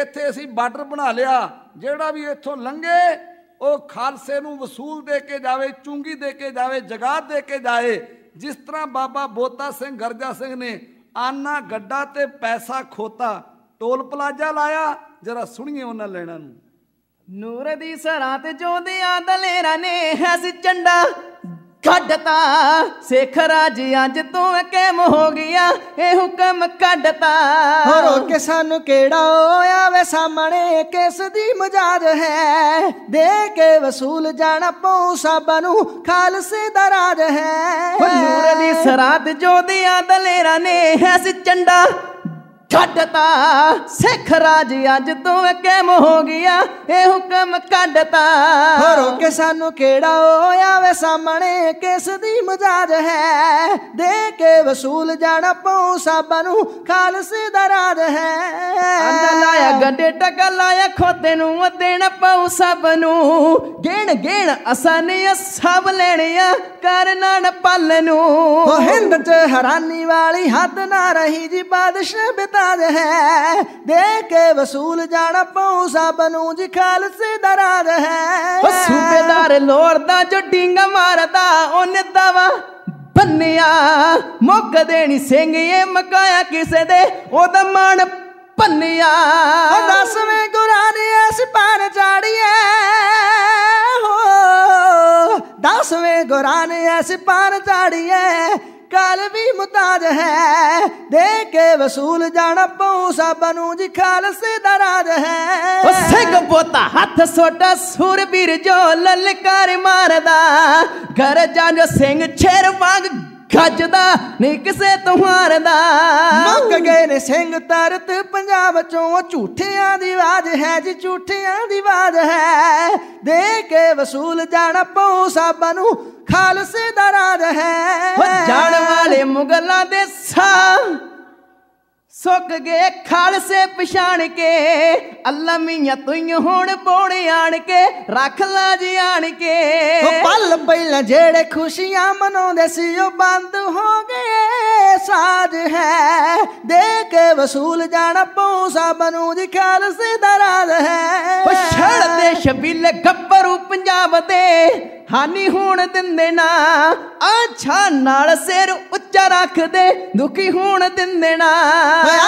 ਇੱਥੇ ਅਸੀਂ ਬਾਰਡਰ ਬਣਾ ਲਿਆ ਜਿਹੜਾ ਵੀ ਇੱਥੋਂ ਲੰਘੇ ਉਹ ਖਾਲਸੇ ਨੂੰ ਵਸੂਲ ਦੇ ਕੇ ਜਾਵੇ ਚੁੰਗੀ ਦੇ ਕੇ ਜਾਵੇ ਜਗਾਤ ਦੇ ਕੇ ਜਾਏ ਜਿਸ ਤਰ੍ਹਾਂ ਬਾਬਾ ਬੋਤਾ ਸਿੰਘ ਗਰਜਾ ਸਿੰਘ ਨੇ ਆਨਾ ਗੱਡਾ ਤੇ ਪੈਸਾ ਖੋਤਾ ਟੋਲ ਪਲਾਜ਼ਾ ਲਾਇਆ ਜਰਾ ਸੁਣੀਏ ਉਹਨਾਂ ਲੈਣਾ ਨੂੰ ਨੂਰ ਦੀ ਸਰਾਂ ਤੇ ਜੋਦਿਆਂ ਦਲੇਰਾ ਨੇ ਹੱਸ ਚੰਡਾ ਕੱਢਤਾ ਸੇਖ ਰਾਜ ਅੱਜ ਤੂੰ ਕਿਮ ਹੋ ਗਿਆ ਇਹ ਹੁਕਮ ਕੱਢਤਾ ਹੋ ਕੇ ਸਾਨੂੰ ਕਿਹੜਾ ਆਵੇ ਸਾਹਮਣੇ ਕਿਸ ਦੀ ਮਜਾਜ ਹੈ ਦੇ ਕੇ ਵਸੂਲ ਜਾਣਾ ਪਉ ਸਭ ਨੂੰ ਖਾਲਸੇ ਦਾ ਰਾਜ ਹੈ ਨੂਰ ਦੀ ਸਰਾਤ ਜੋਦਿਆਂ ਦਲੇਰਾ ਨੇ ਐਸ ਚੰਡਾ ਛੱਡਤਾ ਸਿੱਖ ਰਾਜ ਅੱਜ ਤੋਂ ਕਿਮ ਹੋ ਗਿਆ ਇਹ ਹੁਕਮ ਕੱਢਤਾ ਹੋਰੋ ਕੇ ਸਾਨੂੰ ਕਿਹੜਾ ਹੋਇਆ ਆਵੇ ਸਾਹਮਣੇ ਕਿਸ ਦੀ ਮਜਾਜ ਹੈ ਦੇ ਕੇ ਵਸੂਲ ਜਾਣਾ ਪਉ ਸਾਬਾ ਨੂੰ ਖਾਲਸੇ ਦਾ ਰਾਜ ਹੈ ਅੰਦਰ ਲਾਇਆ ਗੰਡੇ ਟਕ ਲਾਇਆ ਖੋਤੇ ਨੂੰ ਦੇਣ ਪਉ ਸਭ ਨੂੰ ਗਿਣ ਗਿਣ ਅਸਾਂ ਨੇ ਸਭ ਲੈਣਿਆ ਕਰਨਾ ਪੱਲ ਨੂੰ ਹਿੰਦ ਚ ਹੈਰਾਨੀ ਵਾਲੀ ਹੱਦ ਨਾ ਰਹੀ ਜੀ ਬਾਦਸ਼ਾਹ ਬਿਤਾ ਰਾਜ ਹੈ ਦੇ ਕੇ ਵਸੂਲ ਜਾਣਾ ਪਉ ਸਭ ਨੂੰ ਜੀ ਖਾਲਸੇ ਦਾ ਰਾਜ ਹੈ ਉਹ ਸੂਬੇਦਾਰ ਦਾ ਜੋ ਡਿੰਗਾ ਮਾਰਦਾ ਉਹਨੇ ਦਵਾ ਬੰਨਿਆ ਮੁੱਕ ਦੇਣੀ ਸਿੰਘ ਇਹ ਮਕਾਇਆ ਕਿਸੇ ਦੇ ਉਹਦਾ ਮਨ ਬੰਨਿਆ ਉਹ ਦਸਵੇਂ ਗੁਰਾਂ ਨੇ ਇਸ ਪਾਰ ਚਾੜੀਏ ਹੋ ਦਸਵੇਂ ਗੁਰਾਂ ਨੇ ਇਸ ਪਾਰ ਚਾੜੀਏ ਕਾਲ ਵੀ ਮੁਤਾਜ ਹੈ ਦੇ ਕੇ ਵਸੂਲ ਜਾਣਾ ਪਉ ਸਭ ਨੂੰ ਜੀ ਖਾਲਸੇ ਦਾ ਰਾਜ ਹੈ ਉਹ ਸਿੰਘ ਪੋਤਾ ਹੱਥ ਸੋਟਾ ਸੂਰਬੀਰ ਜੋ ਲਲਕਾਰ ਮਾਰਦਾ ਘਰ ਜੋ ਸਿੰਘ ਛੇਰ ਵਾਂਗ ਖੱਜਦਾ ਨਹੀਂ ਕਿਸੇ ਤੁਹਾਰ ਦਾ ਮੁੱਕ ਗਏ ਨੇ ਸਿੰਘ ਤਰਤ ਪੰਜਾਬ ਚੋਂ ਝੂਠਿਆਂ ਦੀ ਆਵਾਜ਼ ਹੈ ਜੀ ਝੂਠਿਆਂ ਦੀ ਆਵਾਜ਼ ਹੈ ਦੇ ਕੇ ਵਸੂਲ ਜਾਣਾ ਪਉ ਸਭ ਨੂੰ ਖਾਲਸੇ ਦਾ ਰਾਜ ਹੈ ਉਹ ਜਾਣ ਵਾਲੇ ਮੁਗਲਾਂ ਦੇ ਸਾ ਸੁੱਕ ਗਏ ਖਾਲਸੇ ਪਛਾਣ ਕੇ ਅੱਲਾ ਮੀਆਂ ਤੂੰ ਹੁਣ ਬੋੜ ਆਣ ਕੇ ਰੱਖ ਲਾ ਜੀ ਆਣ ਕੇ ਉਹ ਪਲ ਪਹਿਲਾਂ ਜਿਹੜੇ ਖੁਸ਼ੀਆਂ ਮਨਾਉਂਦੇ ਸੀ ਉਹ ਬੰਦ ਹੋ ਗਏ ਸਾਜ ਹੈ ਦੇ ਕੇ ਵਸੂਲ ਜਾਣ ਪਉ ਸਭ ਨੂੰ ਜੀ ਖਾਲਸੇ ਦਾ ਰਾਜ ਹੈ ਉਹ ਛੜ ਦੇ ਸ਼ਬੀਲੇ ਗੱਭਰੂ ਪੰਜਾਬ ਦੇ ਹਾਨੀ ਹੋਣ ਦਿੰਦੇ ਨਾ ਆਛਾ ਨਾਲ ਸਿਰ ਉੱਚਾ ਰੱਖਦੇ ਦੁਖੀ ਹੋਣ ਦਿੰਦੇ ਨਾ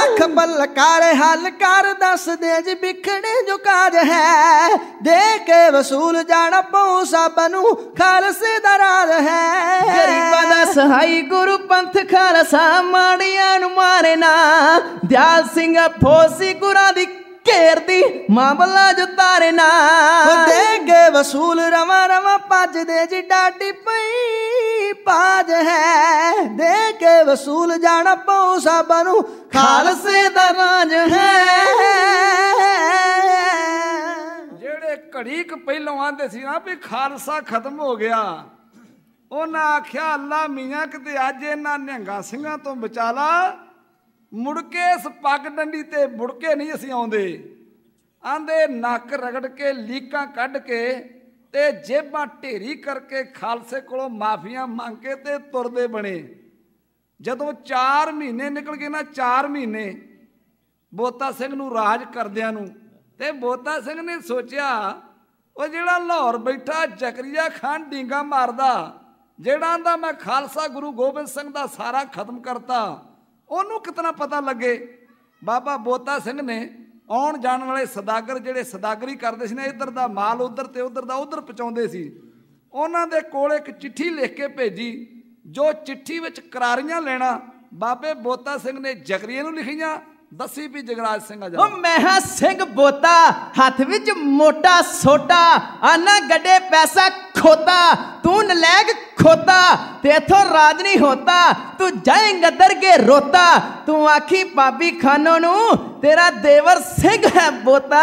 ਅੱਖ ਬਲਕਾਰ ਹਲ ਕਰ ਦੱਸਦੇ ਜਿ ਵਿਖੜੇ ਜੋ ਕਾਜ ਹੈ ਦੇ ਕੇ ਵਸੂਲ ਜਾਣਾ ਪਉ ਸਭ ਨੂੰ ਖਾਲਸੇ ਦਾ ਰਾਜ ਹੈ ਗਰੀਬਾਂ ਦਾ ਸਹਾਈ ਗੁਰੂ ਪੰਥ ਖਾਲਸਾ ਮਾੜੀਆਂ ਨੂੰ ਮਾਰੇ ਨਾ ਦਿਆਲ ਸਿੰਘ ਫੋਸੀ ਗੁਰਾਂ ਦੀ ਘੇਰਦੀ ਮਾਂ ਬੱਲਾ ਜੋ ਤਾਰੇ ਨਾ ਦੇਗੇ ਵਸੂਲ ਰਵਾ ਰਵਾ ਭੱਜਦੇ ਜੀ ਡਾਡੀ ਪਈ ਪਾਜ ਹੈ ਦੇਗੇ ਵਸੂਲ ਜਾਣਾ ਪਉ ਸਭ ਨੂੰ ਖਾਲਸੇ ਦਾ ਰਾਜ ਹੈ ਜਿਹੜੇ ਘੜੀਕ ਪਹਿਲਾਂ ਆਂਦੇ ਸੀ ਨਾ ਵੀ ਖਾਲਸਾ ਖਤਮ ਹੋ ਗਿਆ ਉਹਨਾਂ ਆਖਿਆ ਅੱਲਾ ਮੀਆਂ ਕਿਤੇ ਅੱਜ ਇਹਨਾਂ ਨਿਹੰਗਾ ਸਿੰਘਾਂ ਤੋਂ ਬਚਾਲਾ ਮੁੜ ਕੇ ਇਸ ਪੱਗ ਡੰਡੀ ਤੇ ਮੁੜ ਕੇ ਨਹੀਂ ਅਸੀਂ ਆਉਂਦੇ ਆਂਦੇ ਨੱਕ ਰਗੜ ਕੇ ਲੀਕਾਂ ਕੱਢ ਕੇ ਤੇ ਜੇਬਾਂ ਢੇਰੀ ਕਰਕੇ ਖਾਲਸੇ ਕੋਲੋਂ ਮਾਫੀਆਂ ਮੰਗ ਕੇ ਤੇ ਤੁਰਦੇ ਬਣੇ ਜਦੋਂ 4 ਮਹੀਨੇ ਨਿਕਲ ਗਏ ਨਾ 4 ਮਹੀਨੇ ਬੋਤਾ ਸਿੰਘ ਨੂੰ ਰਾਜ ਕਰਦਿਆਂ ਨੂੰ ਤੇ ਬੋਤਾ ਸਿੰਘ ਨੇ ਸੋਚਿਆ ਉਹ ਜਿਹੜਾ ਲਾਹੌਰ ਬੈਠਾ ਜਕਰੀਆ ਖਾਨ ਡੀਂਗਾ ਮਾਰਦਾ ਜਿਹੜਾ ਆਂਦਾ ਮੈਂ ਖਾਲਸਾ ਗੁਰੂ ਗੋਬਿੰਦ ਸਿੰਘ ਦਾ ਸਾਰਾ ਖਤਮ ਕਰਤਾ ਉਹਨੂੰ ਕਿਤਨਾ ਪਤਾ ਲੱਗੇ ਬਾਬਾ ਬੋਤਾ ਸਿੰਘ ਨੇ ਆਉਣ ਜਾਣ ਵਾਲੇ ਸਦਾਗਰ ਜਿਹੜੇ ਸਦਾਗਰੀ ਕਰਦੇ ਸੀ ਨਾ ਇੱਧਰ ਦਾ ਮਾਲ ਉੱਧਰ ਤੇ ਉੱਧਰ ਦਾ ਉੱਧਰ ਪਹੁੰਚਾਉਂਦੇ ਸੀ ਉਹਨਾਂ ਦੇ ਕੋਲ ਇੱਕ ਚਿੱਠੀ ਲਿਖ ਕੇ ਭੇਜੀ ਜੋ ਚਿੱਠੀ ਵਿੱਚ ਕਰਾਰੀਆਂ ਲੈਣਾ ਬਾਬੇ ਬੋਤਾ ਸਿੰਘ ਨੇ ਜਗਰੀਏ ਨੂੰ ਲਿਖੀਆਂ ਦੱਸੀ ਵੀ ਜਗਰਾਜ ਸਿੰਘ ਆ ਜਾ ਉਹ ਮਹਾ ਸਿੰਘ ਬੋਤਾ ਹੱਥ ਵਿੱਚ ਮੋਟਾ ਸੋਟਾ ਆਨਾ ਗੱਡੇ ਪੈਸਾ ਤੂੰ ਨਲੈਗ ਖੋਤਾ ਤੇ ਇਥੋਂ ਰਾਜ ਨਹੀਂ ਹੋਤਾ ਤੂੰ जाए गदर ਕੇ ਰੋਤਾ ਤੂੰ ਆਖੀ ਪਾਬੀ ਖਾਨੋ ਨੂੰ ਤੇਰਾ ਦੇਵਰ ਸਿੰਘ ਹੈ ਬੋਤਾ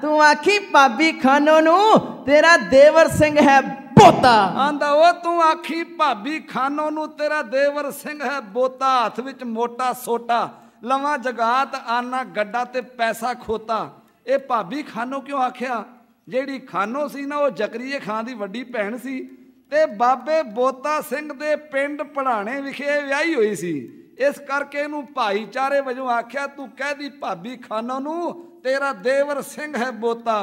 ਤੂੰ ਆਖੀ ਭਾਬੀ ਖਾਨੋ ਨੂੰ ਤੇਰਾ ਦੇਵਰ ਸਿੰਘ ਹੈ ਬੋਤਾ ਆਂਦਾ ਉਹ ਤੂੰ ਆਖੀ ਭਾਬੀ ਖਾਨੋ ਨੂੰ ਤੇਰਾ ਦੇਵਰ ਸਿੰਘ ਹੈ ਬੋਤਾ ਹੱਥ ਵਿੱਚ ਮੋਟਾ ਸੋਟਾ ਲਵਾ ਜਗਾਤ ਆਨਾ ਗੱਡਾ ਤੇ ਪੈਸਾ ਖੋਤਾ ਇਹ ਭਾਬੀ ਖਾਨੋ ਕਿਉਂ ਆਖਿਆ ਜਿਹੜੀ ਖਾਨੋ ਸੀ ਨਾ ਉਹ ਜਕਰੀਏ ਖਾਨ ਦੀ ਵੱਡੀ ਭੈਣ ਸੀ ਤੇ ਬਾਬੇ ਬੋਤਾ ਸਿੰਘ ਦੇ ਪਿੰਡ ਪੜਾਣੇ ਵਿਖੇ ਵਿਆਹੀ ਹੋਈ ਸੀ ਇਸ ਕਰਕੇ ਇਹਨੂੰ ਭਾਈਚਾਰੇ ਵਜੋਂ ਆਖਿਆ ਤੂੰ ਕਹਿਦੀ ਭਾਬੀ ਖਾਨੋ ਨੂੰ ਤੇਰਾ ਦੇਵਰ ਸਿੰਘ ਹੈ ਬੋਤਾ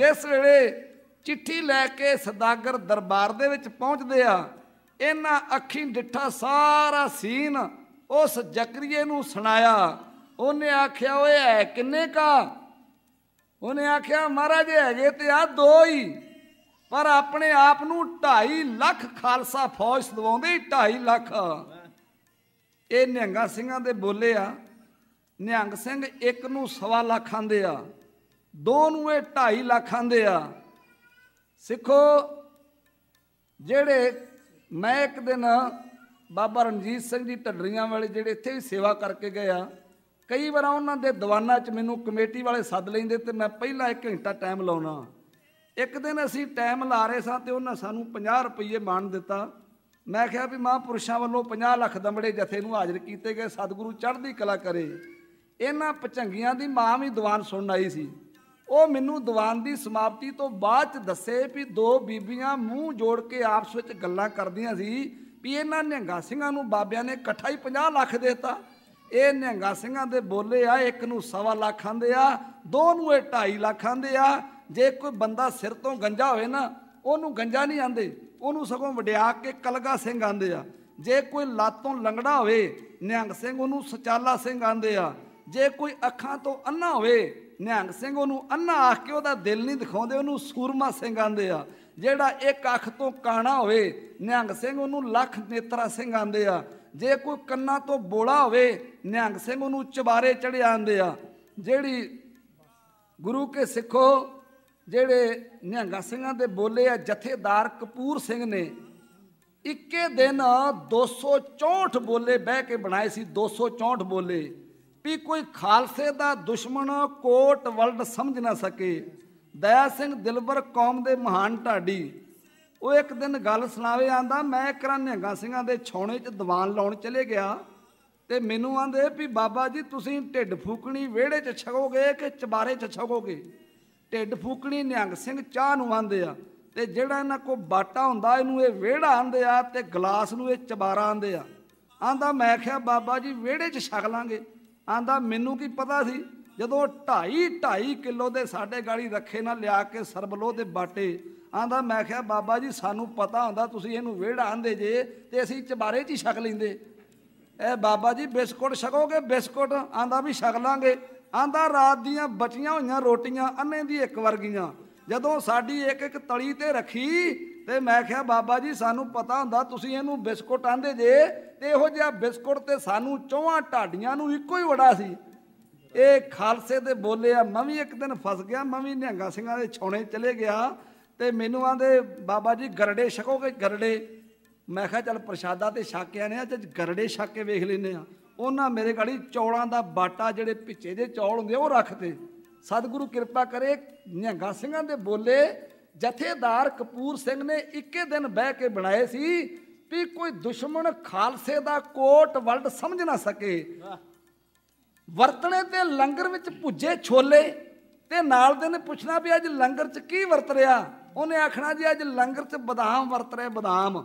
ਜਿਸ ਵੇਲੇ ਚਿੱਠੀ ਲੈ ਕੇ ਸਦਾਗਰ ਦਰਬਾਰ ਦੇ ਵਿੱਚ ਪਹੁੰਚਦੇ ਆ ਇਹਨਾਂ ਅੱਖੀਂ ਡਿੱਠਾ ਸਾਰਾ ਸੀਨ ਉਸ ਜਕਰੀਏ ਨੂੰ ਸੁਣਾਇਆ ਉਹਨੇ ਆਖਿਆ ਓਏ ਕਿੰਨੇ ਕਾ ਉਹਨੇ ਆਖਿਆ ਮਹਾਰਾਜ ਹੈਗੇ ਤੇ ਆ ਦੋ ਹੀ ਪਰ ਆਪਣੇ ਆਪ ਨੂੰ 2.5 ਲੱਖ ਖਾਲਸਾ ਫੌਜ ਦਵਾਉਂਦੇ 2.5 ਲੱਖ ਇਹ ਨਿਹੰਗਾ ਸਿੰਘਾਂ ਦੇ ਬੋਲੇ ਆ ਨਿਹੰਗ ਸਿੰਘ ਇੱਕ ਨੂੰ ਸਵਾ ਲੱਖ ਆਂਦੇ ਆ ਦੋ ਨੂੰ ਇਹ 2.5 ਲੱਖ ਆਂਦੇ ਆ ਸਿੱਖੋ ਜਿਹੜੇ ਮੈਂ ਇੱਕ ਦਿਨ ਬਾਬਾ ਰਣਜੀਤ ਸਿੰਘ ਦੀ ਢੱਡਰੀਆਂ ਵਾਲੇ ਜਿਹੜੇ ਇੱਥੇ ਵੀ ਸੇਵਾ ਕਰਕੇ ਗਏ ਆ ਕਈ ਵਾਰ ਉਹਨਾਂ ਦੇ ਦੀਵਾਨਾ 'ਚ ਮੈਨੂੰ ਕਮੇਟੀ ਵਾਲੇ ਸੱਦ ਲੈਂਦੇ ਤੇ ਮੈਂ ਪਹਿਲਾਂ 1 ਘੰਟਾ ਟਾਈਮ ਲਾਉਣਾ ਇੱਕ ਦਿਨ ਅਸੀਂ ਟਾਈਮ ਲਾ ਰਹੇ ਸਾਂ ਤੇ ਉਹਨਾਂ ਸਾਨੂੰ 50 ਰੁਪਏ ਮੰਨ ਦਿੱਤਾ ਮੈਂ ਕਿਹਾ ਵੀ ਮਹਾਂਪੁਰਸ਼ਾਂ ਵੱਲੋਂ 50 ਲੱਖ ਦੰਬੜੇ ਜਥੇ ਨੂੰ ਹਾਜ਼ਰ ਕੀਤੇ ਗਏ ਸਤਿਗੁਰੂ ਚੜ੍ਹਦੀ ਕਲਾ ਕਰੇ ਇਹਨਾਂ ਪਚੰਗੀਆਂ ਦੀ ਮਾਂ ਵੀ ਦੀਵਾਨ ਸੁਣਨ ਆਈ ਸੀ ਉਹ ਮੈਨੂੰ ਦੀਵਾਨ ਦੀ ਸਮਾਪਤੀ ਤੋਂ ਬਾਅਦ ਚ ਦੱਸੇ ਵੀ ਦੋ ਬੀਬੀਆਂ ਮੂੰਹ ਜੋੜ ਕੇ ਆਪਸ ਵਿੱਚ ਗੱਲਾਂ ਕਰਦੀਆਂ ਸੀ ਵੀ ਇਹਨਾਂ ਨਿਹੰਗਾ ਸਿੰਘਾਂ ਨੂੰ ਬਾਬਿਆਂ ਨੇ ਇਕੱਠਾ ਹੀ 50 ਲੱਖ ਦਿੱਤਾ ਇਹ ਨਿਹੰਗਾ ਸਿੰਘਾਂ ਦੇ ਬੋਲੇ ਆ ਇੱਕ ਨੂੰ ਸਵਾ ਲੱਖ ਆਂਦੇ ਆ ਦੋ ਨੂੰ ਇਹ 2.5 ਲੱਖ ਆਂਦੇ ਆ ਜੇ ਕੋਈ ਬੰਦਾ ਸਿਰ ਤੋਂ ਗੰਜਾ ਹੋਵੇ ਨਾ ਉਹਨੂੰ ਗੰਜਾ ਨਹੀਂ ਆਂਦੇ ਉਹਨੂੰ ਸਗੋਂ ਵਡਿਆ ਕੇ ਕਲਗਾ ਸਿੰਘ ਆਂਦੇ ਆ ਜੇ ਕੋਈ ਲਾਤੋਂ ਲੰਗੜਾ ਹੋਵੇ ਨਿਹੰਗ ਸਿੰਘ ਉਹਨੂੰ ਸਚਾਲਾ ਸਿੰਘ ਆਂਦੇ ਆ ਜੇ ਕੋਈ ਅੱਖਾਂ ਤੋਂ ਅੰਨਾ ਹੋਵੇ ਨਿਹੰਗ ਸਿੰਘ ਉਹਨੂੰ ਅੰਨਾ ਆਖ ਕੇ ਉਹਦਾ ਦਿਲ ਨਹੀਂ ਦਿਖਾਉਂਦੇ ਉਹਨੂੰ ਸੂਰਮਾ ਸਿੰਘ ਆਂਦੇ ਆ ਜਿਹੜਾ ਇੱਕ ਅੱਖ ਤੋਂ ਕਾਣਾ ਹੋਵੇ ਨਿਹੰਗ ਸਿੰਘ ਉਹਨੂੰ ਲੱਖ ਨੇਤਰਾ ਸਿੰਘ ਆਂਦੇ ਆ ਜੇ ਕੋਈ ਕੰਨਾਂ ਤੋਂ ਬੋਲਾ ਹੋਵੇ ਨਿਹੰਗ ਸਿੰਘ ਉਹਨੂੰ ਚਬਾਰੇ ਚੜਿਆ ਆਂਦੇ ਆ ਜਿਹੜੀ ਗੁਰੂ ਕੇ ਸਿੱਖੋ ਜਿਹੜੇ ਨਿਹੰਗਾ ਸਿੰਘਾਂ ਦੇ ਬੋਲੇ ਆ ਜਥੇਦਾਰ ਕਪੂਰ ਸਿੰਘ ਨੇ ਇੱਕੇ ਦਿਨ 264 ਬੋਲੇ ਬਹਿ ਕੇ ਬਣਾਏ ਸੀ 264 ਬੋਲੇ ਵੀ ਕੋਈ ਖਾਲਸੇ ਦਾ ਦੁਸ਼ਮਣ ਕੋਟ ਵਰਲਡ ਸਮਝ ਨਾ ਸਕੇ ਦਇਆ ਸਿੰਘ ਦਿਲਬਰ ਕੌਮ ਦੇ ਮਹਾਨ ਢਾਡੀ ਉਹ ਇੱਕ ਦਿਨ ਗੱਲ ਸੁਣਾਵੇ ਆਂਦਾ ਮੈਂ ਕਰਾਂ ਨਿਹੰਗਾ ਸਿੰਘਾਂ ਦੇ ਛੌਣੇ 'ਚ ਦੀਵਾਨ ਲਾਉਣ ਚਲੇ ਗਿਆ ਤੇ ਮੈਨੂੰ ਆਂਦੇ ਵੀ ਬਾਬਾ ਜੀ ਤੁਸੀਂ ਢਿੱਡ ਫੂਕਣੀ ਵਿਹੜੇ 'ਚ ਛਕੋਗੇ ਕਿ ਚਬਾਰੇ 'ਚ ਛਕੋਗੇ ਢਿੱਡ ਫੂਕਣੀ ਨਿਹੰਗ ਸਿੰਘ ਚਾਹ ਨੂੰ ਆਂਦੇ ਆ ਤੇ ਜਿਹੜਾ ਇਹਨਾਂ ਕੋ ਬਾਟਾ ਹੁੰਦਾ ਇਹਨੂੰ ਇਹ ਵਿਹੜਾ ਆਂਦੇ ਆ ਤੇ ਗਲਾਸ ਨੂੰ ਇਹ ਚਬਾਰਾ ਆਂਦੇ ਆ ਆਂਦਾ ਮੈਂ ਕਿਹਾ ਬਾਬਾ ਜੀ ਵਿਹੜੇ 'ਚ ਛਕ ਲਾਂਗੇ ਆਂਦਾ ਮੈਨੂੰ ਕੀ ਪਤਾ ਸੀ ਜਦੋਂ 2.5 2.5 ਕਿਲੋ ਦੇ ਸਾਡੇ ਗਾੜੀ ਰੱਖੇ ਨਾਲ ਲਿਆ ਕੇ ਸਰਬਲੋ ਦੇ ਬਾਟੇ ਆਂਦਾ ਮੈਂ ਕਿਹਾ ਬਾਬਾ ਜੀ ਸਾਨੂੰ ਪਤਾ ਹੁੰਦਾ ਤੁਸੀਂ ਇਹਨੂੰ ਵਿਹੜਾ ਆਂਦੇ ਜੇ ਤੇ ਅਸੀਂ ਚਬਾਰੇ 'ਚ ਹੀ ਛਕ ਲੈਂਦੇ ਐ ਬਾਬਾ ਜੀ ਬਿਸਕੁਟ ਛਕੋਗੇ ਬਿਸਕੁਟ ਆਂਦਾ ਵੀ ਛਕ ਲਾਂਗੇ ਆਂਦਾ ਰਾਤ ਦੀਆਂ ਬਚੀਆਂ ਹੋਈਆਂ ਰੋਟੀਆਂ ਅੰਨੇ ਦੀ ਇੱਕ ਵਰਗੀਆਂ ਜਦੋਂ ਸਾਡੀ ਇੱਕ ਇੱਕ ਤਲੀ ਤੇ ਰੱਖੀ ਤੇ ਮੈਂ ਕਿਹਾ ਬਾਬਾ ਜੀ ਸਾਨੂੰ ਪਤਾ ਹੁੰਦਾ ਤੁਸੀਂ ਇਹਨੂੰ ਬਿਸਕੁਟ ਆਂਦੇ ਜੇ ਤੇ ਇਹੋ ਜਿਹਾ ਬਿਸਕੁਟ ਤੇ ਸਾਨੂੰ ਚੋਹਾਂ ਢਾਡੀਆਂ ਨੂੰ ਇੱਕੋ ਹੀ ਵੜਾ ਸੀ ਇਹ ਖਾਲਸੇ ਦੇ ਬੋਲੇ ਆ ਮੈਂ ਵੀ ਇੱਕ ਦਿਨ ਫਸ ਗਿਆ ਮੈਂ ਵੀ ਨਿਹੰਗਾ ਸਿੰਘਾਂ ਦੇ ਛੋਣੇ ਚਲੇ ਗਿਆ ਤੇ ਮੈਨੂੰ ਆਂਦੇ ਬਾਬਾ ਜੀ ਗਰੜੇ ਛਕੋਗੇ ਗਰੜੇ ਮੈਂ ਕਿਹਾ ਚੱਲ ਪ੍ਰਸ਼ਾਦਾ ਤੇ ਛਾਕਿਆ ਨੇ ਅੱਜ ਗਰੜੇ ਛੱਕ ਕੇ ਵੇਖ ਲੈਨੇ ਆ ਉਹਨਾਂ ਮੇਰੇ ਘੜੀ ਚੌਲਾਂ ਦਾ ਬਾਟਾ ਜਿਹੜੇ ਪਿੱਛੇ ਦੇ ਚੌਲ ਹੁੰਦੇ ਉਹ ਰੱਖਦੇ ਸਤਿਗੁਰੂ ਕਿਰਪਾ ਕਰੇ ਨਿਹੰਗਾ ਸਿੰਘਾਂ ਦੇ ਬੋਲੇ ਜਥੇਦਾਰ ਕਪੂਰ ਸਿੰਘ ਨੇ ਇੱਕੇ ਦਿਨ ਬਹਿ ਕੇ ਬਣਾਏ ਸੀ ਵੀ ਕੋਈ ਦੁਸ਼ਮਣ ਖਾਲਸੇ ਦਾ ਕੋਟ ਵਰਲਡ ਸਮਝ ਨਾ ਸਕੇ ਵਰਤਣੇ ਤੇ ਲੰਗਰ ਵਿੱਚ ਭੁੱਜੇ ਛੋਲੇ ਤੇ ਨਾਲ ਦੇ ਨੇ ਪੁੱਛਣਾ ਵੀ ਅੱਜ ਲੰਗਰ 'ਚ ਕੀ ਵਰਤ ਰਿਆ ਉਹਨੇ ਆਖਣਾ ਜੀ ਅੱਜ ਲੰਗਰ 'ਚ ਬਦਾਮ ਵਰਤ ਰਹੇ ਬਦਾਮ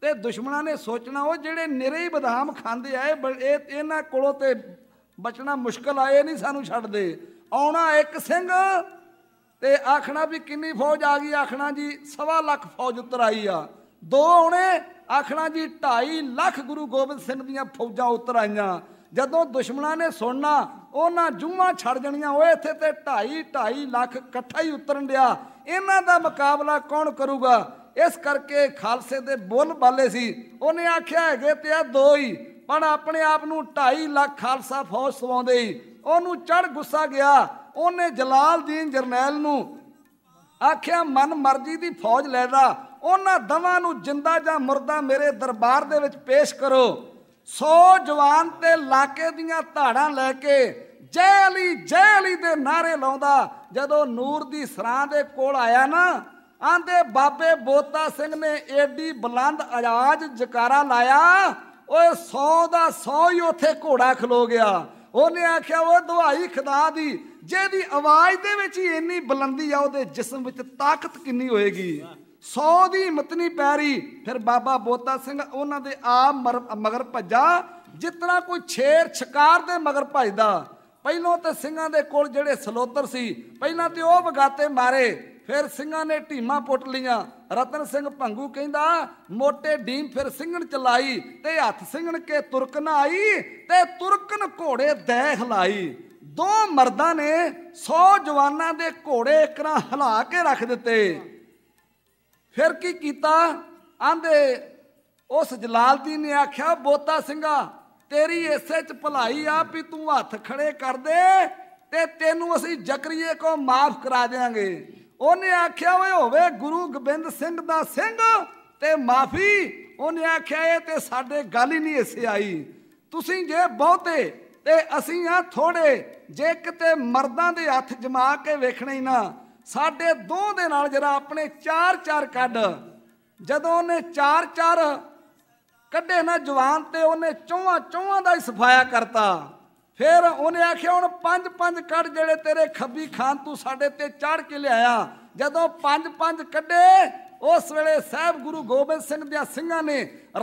ਤੇ ਦੁਸ਼ਮਣਾਂ ਨੇ ਸੋਚਣਾ ਉਹ ਜਿਹੜੇ ਨਿਰੇ ਹੀ ਬਦਾਮ ਖਾਂਦੇ ਆਏ ਇਹ ਇਹਨਾਂ ਕੋਲੋਂ ਤੇ ਬਚਣਾ ਮੁਸ਼ਕਲ ਆਏ ਨਹੀਂ ਸਾਨੂੰ ਛੱਡਦੇ ਆਉਣਾ ਇੱਕ ਸਿੰਘ ਤੇ ਆਖਣਾ ਵੀ ਕਿੰਨੀ ਫੌਜ ਆ ਗਈ ਆਖਣਾ ਜੀ ਸਵਾ ਲੱਖ ਫੌਜ ਉਤਰ ਆਈ ਆ ਦੋ ਆਉਣੇ ਆਖਣਾ ਜੀ 2.5 ਲੱਖ ਗੁਰੂ ਗੋਬਿੰਦ ਸਿੰਘ ਦੀਆਂ ਫੌਜਾਂ ਉਤਰ ਆਈਆਂ ਜਦੋਂ ਦੁਸ਼ਮਣਾਂ ਨੇ ਸੁਣਨਾ ਉਹਨਾਂ ਜੂਆਂ ਛੜ ਜਣੀਆਂ ਓਏ ਇੱਥੇ ਤੇ 2.5 ਢਾਈ ਲੱਖ ਇਕੱਠਾ ਹੀ ਉਤਰਨ ਡਿਆ ਇਹਨਾਂ ਦਾ ਮੁਕਾਬਲਾ ਕੌਣ ਕਰੂਗਾ ਇਸ ਕਰਕੇ ਖਾਲਸੇ ਦੇ ਬੁੱਲ ਬਾਲੇ ਸੀ ਉਹਨੇ ਆਖਿਆ ਹੈਗੇ ਤੇ ਆ ਦੋ ਹੀ ਪਰ ਆਪਣੇ ਆਪ ਨੂੰ 2.5 ਲੱਖ ਖਾਲਸਾ ਫੌਜ ਸਵਾਉਂਦੇ ਹੀ ਉਹਨੂੰ ਚੜ ਗੁੱਸਾ ਗਿਆ ਉਹਨੇ ਜਲਾਲਦੀਨ ਜਰਨੈਲ ਨੂੰ ਆਖਿਆ ਮਨ ਮਰਜ਼ੀ ਦੀ ਫੌਜ ਲੈ ਜਾ ਉਹਨਾਂ ਦਵਾਂ ਨੂੰ ਜਿੰਦਾ ਜਾਂ ਮਰਦਾ ਮੇਰੇ ਦਰਬਾਰ ਦੇ ਵਿੱਚ ਪੇਸ਼ ਕਰੋ 100 ਜਵਾਨ ਤੇ ਲਾਕੇ ਦੀਆਂ ਧਾੜਾਂ ਲੈ ਕੇ ਜੈਲੀ ਜੈਲੀ ਦੇ ਨਾਰੇ ਲਾਉਂਦਾ ਜਦੋਂ ਨੂਰ ਦੀ ਸਰਾਂ ਦੇ ਕੋਲ ਆਇਆ ਨਾ ਆਂਦੇ ਬਾਬੇ ਬੋਤਾ ਸਿੰਘ ਨੇ ਏਡੀ ਬੁਲੰਦ ਆਵਾਜ਼ ਜਕਾਰਾ ਲਾਇਆ ਓਏ 100 ਦਾ 100 ਹੀ ਉਥੇ ਘੋੜਾ ਖਲੋ ਗਿਆ ਉਹਨੇ ਆਖਿਆ ਉਹ ਦੁਹਾਈ ਖੁਦਾ ਦੀ ਜਿਹਦੀ ਆਵਾਜ਼ ਦੇ ਵਿੱਚ ਹੀ ਇੰਨੀ ਬੁਲੰਦੀ ਆ ਉਹਦੇ ਜਿਸਮ ਵਿੱਚ ਤਾਕਤ ਕਿੰਨੀ ਹੋਏਗੀ 100 ਦੀ ਹਿੰਮਤ ਨਹੀਂ ਪੈਰੀ ਫਿਰ ਬਾਬਾ ਬੋਤਾ ਸਿੰਘ ਉਹਨਾਂ ਦੇ ਆ ਮਗਰ ਭੱਜਾ ਜਿਤਨਾ ਕੋਈ ਛੇਰ ਛਕਾਰ ਦੇ ਮਗਰ ਭੱਜਦਾ ਪਹਿਲਾਂ ਤਾਂ ਸਿੰਘਾਂ ਦੇ ਕੋਲ ਜਿਹੜੇ ਸਲੋਤਰ ਸੀ ਪਹਿਲਾਂ ਤੇ ਉਹ ਵਗਾਤੇ ਮਾਰੇ ਫਿਰ ਸਿੰਘਾਂ ਨੇ ਢੀਮਾਂ ਪੁੱਟ ਲੀਆਂ ਰਤਨ ਸਿੰਘ ਭੰਗੂ ਕਹਿੰਦਾ ਮੋਟੇ ਢੀਮ ਫਿਰ ਸਿੰਘਣ ਚਲਾਈ ਤੇ ਹੱਥ ਸਿੰਘਣ ਕੇ ਤੁਰਕਨ ਆਈ ਤੇ ਤੁਰਕਨ ਘੋੜੇ ਦੇਖ ਹਲਾਈ ਦੋ ਮਰਦਾਂ ਨੇ 100 ਜਵਾਨਾਂ ਦੇ ਘੋੜੇ ਇਕਰਾ ਹਲਾ ਕੇ ਰੱਖ ਦਿੱਤੇ ਫਿਰ ਕੀ ਕੀਤਾ ਆਂਦੇ ਉਸ ਜਲਾਲਦੀਨ ਨੇ ਆਖਿਆ ਬੋਤਾ ਸਿੰਘਾ ਤੇਰੀ ਇਸੇ ਚ ਭਲਾਈ ਆ ਵੀ ਤੂੰ ਹੱਥ ਖੜੇ ਕਰ ਦੇ ਤੇ ਤੈਨੂੰ ਅਸੀਂ ਜਕਰੀਏ ਕੋ ਮਾਫ ਕਰਾ ਦੇਾਂਗੇ ਉਹਨੇ ਆਖਿਆ ਓਏ ਹੋਵੇ ਗੁਰੂ ਗੋਬਿੰਦ ਸਿੰਘ ਦਾ ਸਿੰਘ ਤੇ ਮਾਫੀ ਉਹਨੇ ਆਖਿਆ ਇਹ ਤੇ ਸਾਡੇ ਗੱਲ ਹੀ ਨਹੀਂ ਇਸੇ ਆਈ ਤੁਸੀਂ ਜੇ ਬਹੁਤੇ ਤੇ ਅਸੀਂ ਆ ਥੋੜੇ ਜੇ ਕਿਤੇ ਮਰਦਾਂ ਦੇ ਹੱਥ ਜਮਾ ਕੇ ਵੇਖਣੇ ਹੀ ਨਾ ਸਾਡੇ ਦੋ ਦੇ ਨਾਲ ਜਰਾ ਆਪਣੇ ਚਾਰ ਚਾਰ ਕੱਢ ਜਦੋਂ ਉਹਨੇ ਚਾਰ ਚਾਰ ਕੱਢੇ ਨਾ ਜਵਾਨ ਤੇ ਉਹਨੇ ਚੋਹਾਂ ਚੋਹਾਂ ਦਾ ਹੀ ਸਫਾਇਆ ਕਰਤਾ ਫਿਰ ਉਹਨੇ ਆਖਿਆ ਹੁਣ ਪੰਜ ਪੰਜ ਕੱਢ ਜਿਹੜੇ ਤੇਰੇ ਖੱਬੀ ਖਾਨ ਤੂੰ ਸਾਡੇ ਤੇ ਚੜ ਕੇ ਲਿਆਇਆ ਜਦੋਂ ਪੰਜ ਪੰਜ ਕੱਢੇ ਉਸ ਵੇਲੇ ਸਾਬ ਗੁਰੂ ਗੋਬਿੰਦ ਸਿੰਘ ਦੇ ਸਿੰਘਾਂ ਨੇ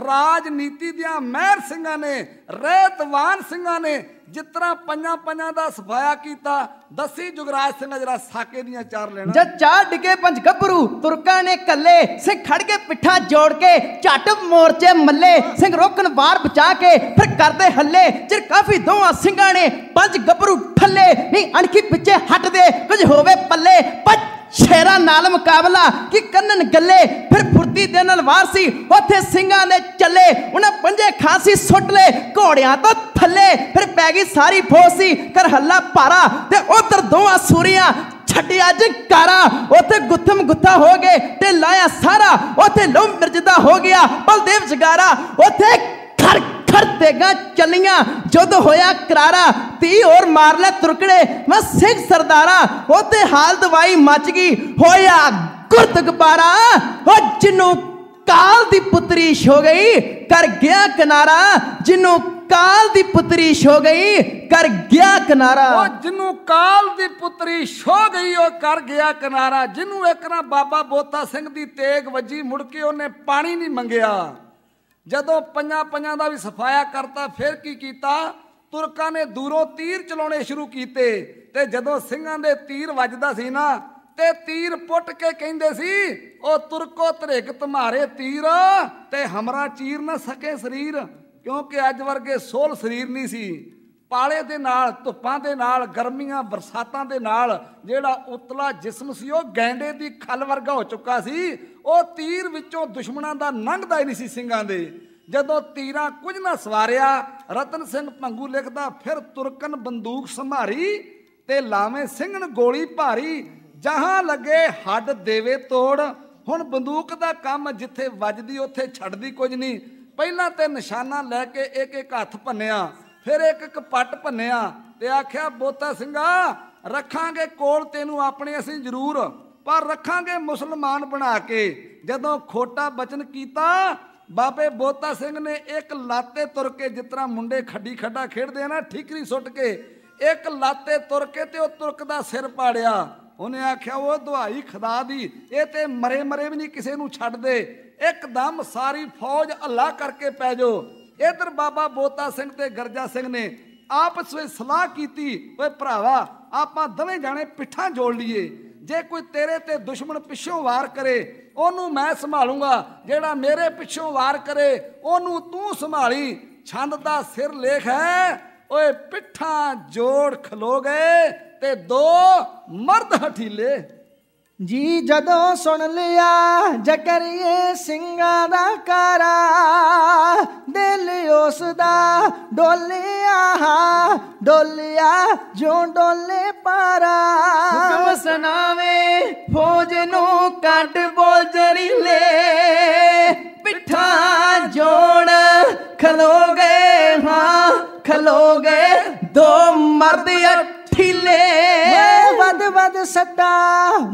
ਰਾਜਨੀਤੀ ਦੇ ਮਹਿਰ ਸਿੰਘਾਂ ਨੇ ਰਹਿਤਵਾਨ ਸਿੰਘਾਂ ਨੇ ਜਿਸ ਤਰ੍ਹਾਂ ਪੰਜਾਂ ਪੰਜਾਂ ਦਾ ਸਫਾਇਆ ਕੀਤਾ ਦਸੀ ਜੁਗਰਾਜ ਸਿੰਘ ਜਿਹੜਾ ਸਾਕੇ ਦੀਆਂ ਚਾਰ ਲੈਣਾ ਜੇ ਚਾਰ ਡਿਗੇ ਪੰਜ ਗੱਭਰੂ ਤੁਰਕਾਂ ਨੇ ਕੱਲੇ ਸਿੱਖ ਖੜ ਕੇ ਪਿੱਠਾ ਜੋੜ ਕੇ ਝਟ ਮੋਰਚੇ ਮੱਲੇ ਸਿੰਘ ਰੋਕਣ ਵਾਰ ਬਚਾ ਕੇ ਫਿਰ ਕਰਦੇ ਹੱਲੇ ਚਿਰ ਕਾਫੀ ਦੋਹਾਂ ਸਿੰਘਾਂ ਨੇ ਪੰਜ ਗੱਭਰੂ ਠੱਲੇ ਨਹੀਂ ਅਣਖੀ ਪਿੱਛੇ ਹਟਦੇ ਕੁਝ ਹੋਵੇ ਪੱਲੇ ਪੰਜ ਸ਼ੇਰਾ ਨਾਲ ਮੁਕਾਬਲਾ ਕਿ ਕੰਨਨ ਗੱਲੇ ਫਿਰ ਫੁਰਤੀ ਦੇ ਨਾਲ ਵਾਰਸੀ ਉੱਥੇ ਸਿੰਘਾਂ ਦੇ ਚੱਲੇ ਉਹਨਾਂ ਪੰਜੇ ਖਾਸੀ ਸੁੱਟ ਲੈ ਘੋੜਿਆਂ ਤੋਂ ਥੱਲੇ ਫਿਰ ਪੈ ਗਈ ਸਾਰੀ ਫੌਜ ਸੀ ਕਰ ਹੱਲਾ ਭਾਰਾ ਤੇ ਉਧਰ ਦੋਵਾਂ ਸੂਰੀਆਂ ਛੱਡਿਆ ਕਾਰਾ ਉਥੇ ਗੁੱਥਮ ਗੁੱਥਾ ਹੋ ਗਏ ਤੇ ਲਾਇਆ ਸਾਰਾ ਉਥੇ ਲੋ ਮਿਰਜਦਾ ਹੋ ਗਿਆ ਬਲਦੇਵ ਜਗਾਰਾ ਉਥੇ ਖਰ ਖਰ ਤੇਗਾ ਚਲੀਆਂ ਜਦ ਹੋਇਆ ਕਰਾਰਾ ਤੀ ਹੋਰ ਮਾਰ ਲੈ ਤੁਰਕੜੇ ਮੈਂ ਸਿੱਖ ਸਰਦਾਰਾ ਉਹਤੇ ਹਾਲ ਦਵਾਈ ਮੱਚ ਗਈ ਹੋਇਆ ਗੁਰਤ ਗਪਾਰਾ ਉਹ ਜਿਨੂੰ ਕਾਲ ਦੀ ਪੁੱਤਰੀ ਸ਼ੋ ਗਈ ਕਰ ਗਿਆ ਕਿਨਾਰਾ ਜਿਨੂੰ ਕਾਲ ਦੀ ਪੁੱਤਰੀ ਸ਼ੋ ਗਈ ਕਰ ਗਿਆ ਕਿਨਾਰਾ ਉਹ ਜਿਨੂੰ ਕਾਲ ਦੀ ਪੁੱਤਰੀ ਸ਼ੋ ਗਈ ਉਹ ਕਰ ਗਿਆ ਕਿਨਾਰਾ ਜਿਨੂੰ ਇੱਕ ਨਾ ਬਾਬਾ ਬੋਤਾ ਸਿੰਘ ਦੀ ਤੇਗ ਵੱਜੀ ਮੁੜ ਕੇ ਉਹਨੇ ਪਾਣੀ ਨਹੀਂ ਮੰਗਿਆ ਜਦੋਂ ਪੰਜਾਂ ਪੰਜਾਂ ਦਾ ਵੀ ਸਫਾਇਆ ਕਰਤਾ ਫਿਰ ਕੀ ਕੀਤਾ ਤੁਰਕਾਂ ਨੇ ਦੂਰੋਂ ਤੀਰ ਚਲਾਉਣੇ ਸ਼ੁਰੂ ਕੀਤੇ ਤੇ ਜਦੋਂ ਸਿੰਘਾਂ ਦੇ ਤੀਰ ਵੱਜਦਾ ਸੀ ਨਾ ਤੇ ਤੀਰ ਪੁੱਟ ਕੇ ਕਹਿੰਦੇ ਸੀ ਉਹ ਤੁਰਕੋ ਤਰਿਕ ਤੁਮਾਰੇ ਤੀਰ ਤੇ ਹਮਰਾ ਚੀਰ ਨਾ ਸਕੇ ਸਰੀਰ ਕਿਉਂਕਿ ਅੱਜ ਵਰਗੇ ਸੋਲ ਸਰੀਰ ਨਹੀਂ ਸੀ ਪਾਲੇ ਦੇ ਨਾਲ ਧੁੱਪਾਂ ਦੇ ਨਾਲ ਗਰਮੀਆਂ ਬਰਸਾਤਾਂ ਦੇ ਨਾਲ ਜਿਹੜਾ ਉਤਲਾ ਜਿਸਮ ਸੀ ਉਹ ਗੈਂਡੇ ਦੀ ਖਲ ਵਰਗਾ ਹੋ ਚੁੱਕਾ ਸੀ ਉਹ ਤੀਰ ਵਿੱਚੋਂ ਦੁਸ਼ਮਣਾਂ ਦਾ ਲੰਘਦਾ ਹੀ ਨਹੀਂ ਸੀ ਸਿੰਘਾਂ ਦੇ ਜਦੋਂ ਤੀਰਾਂ ਕੁਝ ਨਾ ਸਵਾਰਿਆ ਰਤਨ ਸਿੰਘ ਪੰਗੂ ਲਿਖਦਾ ਫਿਰ ਤੁਰਕਨ ਬੰਦੂਕ ਸੰਭਾਰੀ ਤੇ ਲਾਵੇਂ ਸਿੰਘਣ ਗੋਲੀ ਭਾਰੀ ਜਹਾਂ ਲੱਗੇ ਹੱਡ ਦੇਵੇ ਤੋੜ ਹੁਣ ਬੰਦੂਕ ਦਾ ਕੰਮ ਜਿੱਥੇ ਵੱਜਦੀ ਉੱਥੇ ਛੱਡਦੀ ਕੁਝ ਨਹੀਂ ਪਹਿਲਾਂ ਤੇ ਨਿਸ਼ਾਨਾ ਲੈ ਕੇ ਇੱਕ ਇੱਕ ਹੱਥ ਭੰਨਿਆ ਫਿਰ ਇੱਕ ਕਪਟ ਭੰਨਿਆ ਤੇ ਆਖਿਆ ਬੋਤਾ ਸਿੰਘਾ ਰੱਖਾਂਗੇ ਕੋਲ ਤੈਨੂੰ ਆਪਣੇ ਅਸੀਂ ਜ਼ਰੂਰ ਪਰ ਰੱਖਾਂਗੇ ਮੁਸਲਮਾਨ ਬਣਾ ਕੇ ਜਦੋਂ ਖੋਟਾ ਬਚਨ ਕੀਤਾ ਬਾਬੇ ਬੋਤਾ ਸਿੰਘ ਨੇ ਇੱਕ ਲਾਤੇ ਤੁਰ ਕੇ ਜਿਤਨਾ ਮੁੰਡੇ ਖੱਡੀ ਖੱਡਾ ਖੇਡਦੇ ਆ ਨਾ ਠੀਕਰੀ ਸੁੱਟ ਕੇ ਇੱਕ ਲਾਤੇ ਤੁਰ ਕੇ ਤੇ ਉਹ ਤੁਰਕ ਦਾ ਸਿਰ ਪਾੜਿਆ ਉਹਨੇ ਆਖਿਆ ਉਹ ਦੁਹਾਈ ਖੁਦਾ ਦੀ ਇਹ ਤੇ ਮਰੇ ਮਰੇ ਵੀ ਨਹੀਂ ਕਿਸੇ ਨੂੰ ਛੱਡਦੇ ਇੱਕਦਮ ਸਾਰੀ ਫੌਜ ਅੱਲਾ ਕਰਕੇ ਪੈ ਜੋ ਇਧਰ ਬਾਬਾ ਬੋਤਾ ਸਿੰਘ ਤੇ ਗਰਜਾ ਸਿੰਘ ਨੇ ਆਪਸ ਵਿੱਚ ਸਲਾਹ ਕੀਤੀ ਓਏ ਭਰਾਵਾ ਆਪਾਂ ਦਵੇਂ ਜਾਣੇ ਪਿੱਠਾਂ ਜੋੜ ਲਈਏ ਜੇ ਕੋਈ ਤੇਰੇ ਤੇ ਦੁਸ਼ਮਣ ਪਿੱਛੋਂ ਵਾਰ ਕਰੇ ਉਹਨੂੰ ਮੈਂ ਸੰਭਾਲੂਗਾ ਜਿਹੜਾ ਮੇਰੇ ਪਿੱਛੋਂ ਵਾਰ ਕਰੇ ਉਹਨੂੰ ਤੂੰ ਸੰਭਾਲੀ ਛੰਦ ਦਾ ਸਿਰ ਲੇਖ ਹੈ ਓਏ ਪਿੱਠਾਂ ਜੋੜ ਖਲੋ ਗਏ ਤੇ ਦੋ ਮਰਦ ਹਠੀਲੇ ਜੀ ਜਦੋਂ ਸੁਣ ਲਿਆ ਜਕਰੀਏ ਸਿੰਘਾਂ ਦਾ ਕਾਰਾ ਦਿਲ ਉਸ ਦਾ ਡੋਲਿਆ ਡੋਲਿਆ ਜੋ ਡੋਲੇ ਪਾਰਾ ਹੁਕਮ ਸੁਣਾਵੇ ਫੌਜ ਨੂੰ ਕੱਢ ਬੋਲ ਜਰੀਲੇ ਪਿੱਠਾ ਜੋੜ ਖਲੋ ਗਏ ਹਾਂ ਖਲੋ ਗਏ ਦੋ ਮਰਦ ਥਿਲੇ ਵਦ ਵਦ ਸੱਟਾ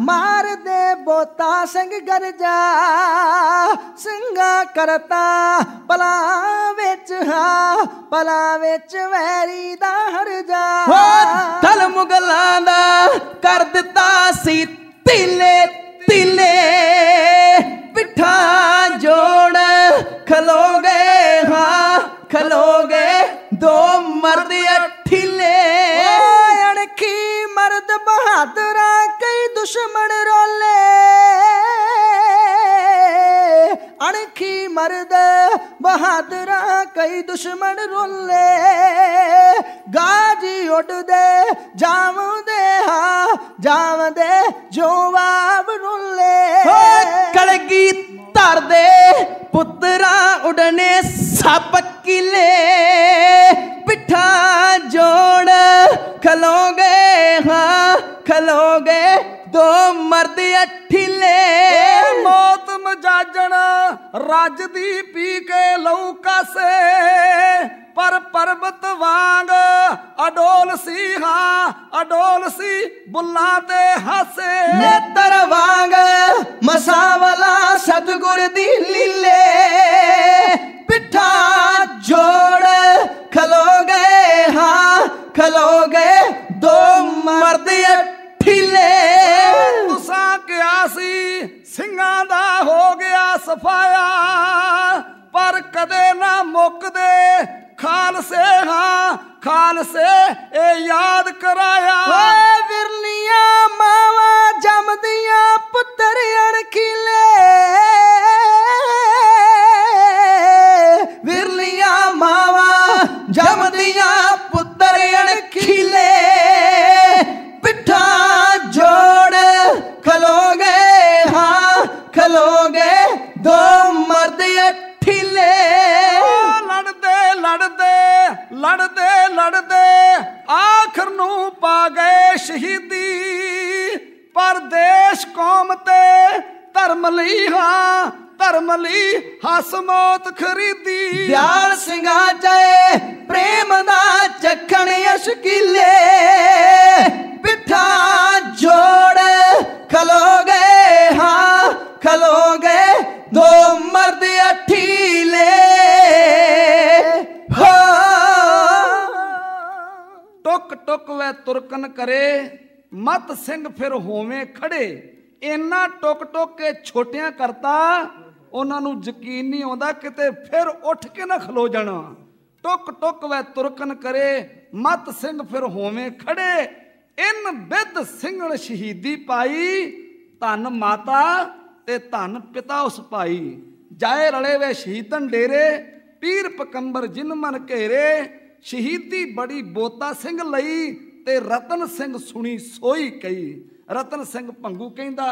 ਮਾਰਦੇ ਬੋਤਾ ਸਿੰਘ ਗਰਜਾ ਸਿੰਘਾ ਕਰਤਾ ਪਲਾ ਵਿੱਚ ਹਾ ਪਲਾ ਵਿੱਚ ਵੈਰੀ ਦਾ ਜਾ ਹੋ ਥਲ ਮੁਗਲਾਂ ਦਾ ਕਰ ਦਿੱਤਾ ਸੀ ਤਿਲੇ ਤਿਲੇ ਪਿਠਾ ਜੋੜ ਖਲੋ ਗਏ ਹਾਂ ਖਲੋ ਗਏ ਦੋ ਮਰਦ ਅਠਿਲੇ ਬਹਾਦਰਾਂ ਕਈ ਦੁਸ਼ਮਣ ਰੋਲੇ ਅਣਖੀ ਮਰਦ ਬਹਾਦਰਾਂ ਕਈ ਦੁਸ਼ਮਣ ਰੋਲੇ ਗਾਜੀ ਉੱਡਦੇ ਜਾਵਦੇ ਹਾ ਜਾਵਦੇ ਜੋਵਾਬ ਰੋਲੇ ਹੋ ਕਲਗੀ ਧਰਦੇ ਪੁੱਤਰਾ ਉਡਨੇ ਸਭ ਕਿਲੇ ਪਿੱਠਾ ਖਲੋਗੇ ਦੋ ਮਰਦ ਅਠਿਲੇ ਮੌਤ ਮਜਾਜਣ ਰੱਜ ਦੀ ਪੀ ਕੇ ਲਉ ਕਾਸੇ ਪਰ ਪਰਬਤ ਵਾਂਗ ਅਡੋਲ ਸੀ ਹਾਂ ਅਡੋਲ ਸੀ ਬੁੱਲਾ ਤੇ ਹਾਸੇ ਨੇਤਰ ਵਾਂਗ ਮਸਾਵਲਾ ਸਤਗੁਰ ਦੀ ਲੀਲੇ ਪਿੱਠਾ ਜੋੜ ਖਲੋ ਗਏ ਹਾਂ ਖਲੋ ਗਏ ਦੋ ਮਰਦ ਪੀਲੇ ਤੁਸਾਂ ਕਿਹਾ ਸੀ ਸਿੰਘਾਂ ਦਾ ਹੋ ਗਿਆ ਸਫਾਇਆ ਪਰ ਕਦੇ ਨਾ ਮੁੱਕਦੇ ਖਾਲਸੇ ਹਾਂ ਖਾਲਸੇ ਇਹ ਯਾਦ ਕਰਾਇਆ ਫਿਰ ਹੋਵੇਂ ਖੜੇ ਇੰਨਾ ਟੁਕ ਟੁਕ ਕੇ ਛੋਟਿਆਂ ਕਰਤਾ ਉਹਨਾਂ ਨੂੰ ਯਕੀਨ ਨਹੀਂ ਆਉਂਦਾ ਕਿਤੇ ਫਿਰ ਉੱਠ ਕੇ ਨਾ ਖਲੋ ਜਾਣਾ ਟੁਕ ਟੁਕ ਵੇ ਤੁਰਕਨ ਕਰੇ ਮਤ ਸਿੰਘ ਫਿਰ ਹੋਵੇਂ ਖੜੇ ਇਨ ਬਿੱਦ ਸਿੰਘਣ ਸ਼ਹੀਦੀ ਪਾਈ ਧੰ ਮਾਤਾ ਤੇ ਧਨ ਪਿਤਾ ਉਸ ਪਾਈ ਜਾਏ ਰਲੇ ਵੇ ਸ਼ਹੀਦਨ ਡੇਰੇ ਪੀਰ ਪਕੰਬਰ ਜਿਨ ਮਨ ਘੇਰੇ ਸ਼ਹੀਦੀ ਬੜੀ ਬੋਤਾ ਸਿੰਘ ਲਈ ਤੇ ਰਤਨ ਸਿੰਘ ਸੁਣੀ ਸੋਈ ਕਹੀ ਰਤਨ ਸਿੰਘ ਭੰਗੂ ਕਹਿੰਦਾ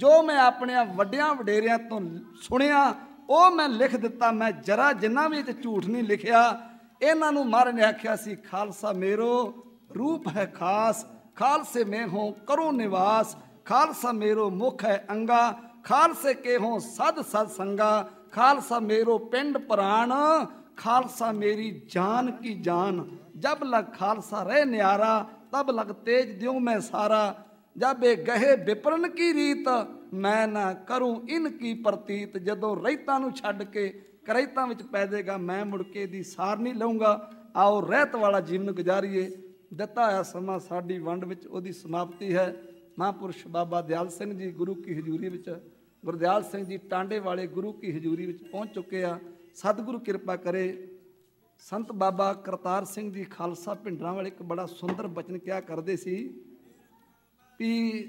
ਜੋ ਮੈਂ ਆਪਣੇ ਵੱਡਿਆਂ ਵਡੇਰਿਆਂ ਤੋਂ ਸੁਣਿਆ ਉਹ ਮੈਂ ਲਿਖ ਦਿੱਤਾ ਮੈਂ ਜਰਾ ਜਿੰਨਾ ਵੀ ਤੇ ਝੂਠ ਨਹੀਂ ਲਿਖਿਆ ਇਹਨਾਂ ਨੂੰ ਮਾਰ ਨੇ ਆਖਿਆ ਸੀ ਖਾਲਸਾ ਮੇਰੋ ਰੂਪ ਹੈ ਖਾਸ ਖਾਲਸੇ ਮੈਂ ਹਾਂ ਕਰੋ ਨਿਵਾਸ ਖਾਲਸਾ ਮੇਰੋ ਮੁਖ ਹੈ ਅੰਗਾ ਖਾਲਸੇ ਕੇ ਹਾਂ ਸਦ ਸਦ ਸੰਗਾ ਖਾਲਸਾ ਮੇਰੋ ਪਿੰਡ ਪ੍ਰਾਣ ਖਾਲਸਾ ਮੇਰੀ ਜਾਨ ਕੀ ਜਾਨ ਜਬ ਲਖ ਖਾਲਸਾ ਰਹਿ ਨਿਆਰਾ ਤਬ ਲਗ ਤੇਜ ਦਿਉ ਮੈਂ ਸਾਰਾ ए ਗਹੇ ਵਿਪਰਨ ਕੀ ਰੀਤ ਮੈਂ ਨਾ ਕਰੂੰ ਇਨ ਕੀ ਪ੍ਰਤੀਤ ਜਦੋਂ ਰਹਿਤਾਂ ਨੂੰ ਛੱਡ ਕੇ ਕਰਹਿਤਾਂ ਵਿੱਚ ਪੈ ਜਾਏਗਾ ਮੈਂ ਮੁੜ ਕੇ ਦੀ ਸਾਰ ਨਹੀਂ ਲਵਾਂਗਾ ਆਓ ਰਹਿਤ ਵਾਲਾ ਜੀਵਨ ਗੁਜ਼ਾਰੀਏ ਦਿੱਤਾ ਹੋਇਆ ਸਮਾਂ ਸਾਡੀ ਵੰਡ ਵਿੱਚ ਉਹਦੀ ਸਮਾਪਤੀ ਹੈ ਮਹਾਂਪੁਰਸ਼ ਬਾਬਾ ਦਿਆਲ ਸਿੰਘ ਜੀ ਗੁਰੂ ਕੀ ਹਜ਼ੂਰੀ ਵਿੱਚ ਗੁਰਦਿਆਲ ਸਿੰਘ ਜੀ ਟਾਂਡੇ ਵਾਲੇ ਗੁਰੂ ਕੀ ਹਜ਼ੂਰੀ ਵਿੱਚ ਪਹੁੰਚ ਚੁੱਕੇ ਆ ਸਤਿਗੁਰੂ ਕਿਰਪਾ ਕਰੇ ਸੰਤ ਬਾਬਾ ਕਰਤਾਰ ਸਿੰਘ ਜੀ ਖਾਲਸਾ ਪਿੰਡਰਾਂ ਵਾਲੇ ਇੱਕ ਬੜਾ ਸੁੰਦਰ ਬਚਨ ਕਿਹਾ ਕਰਦੇ ਸੀ ਕਿ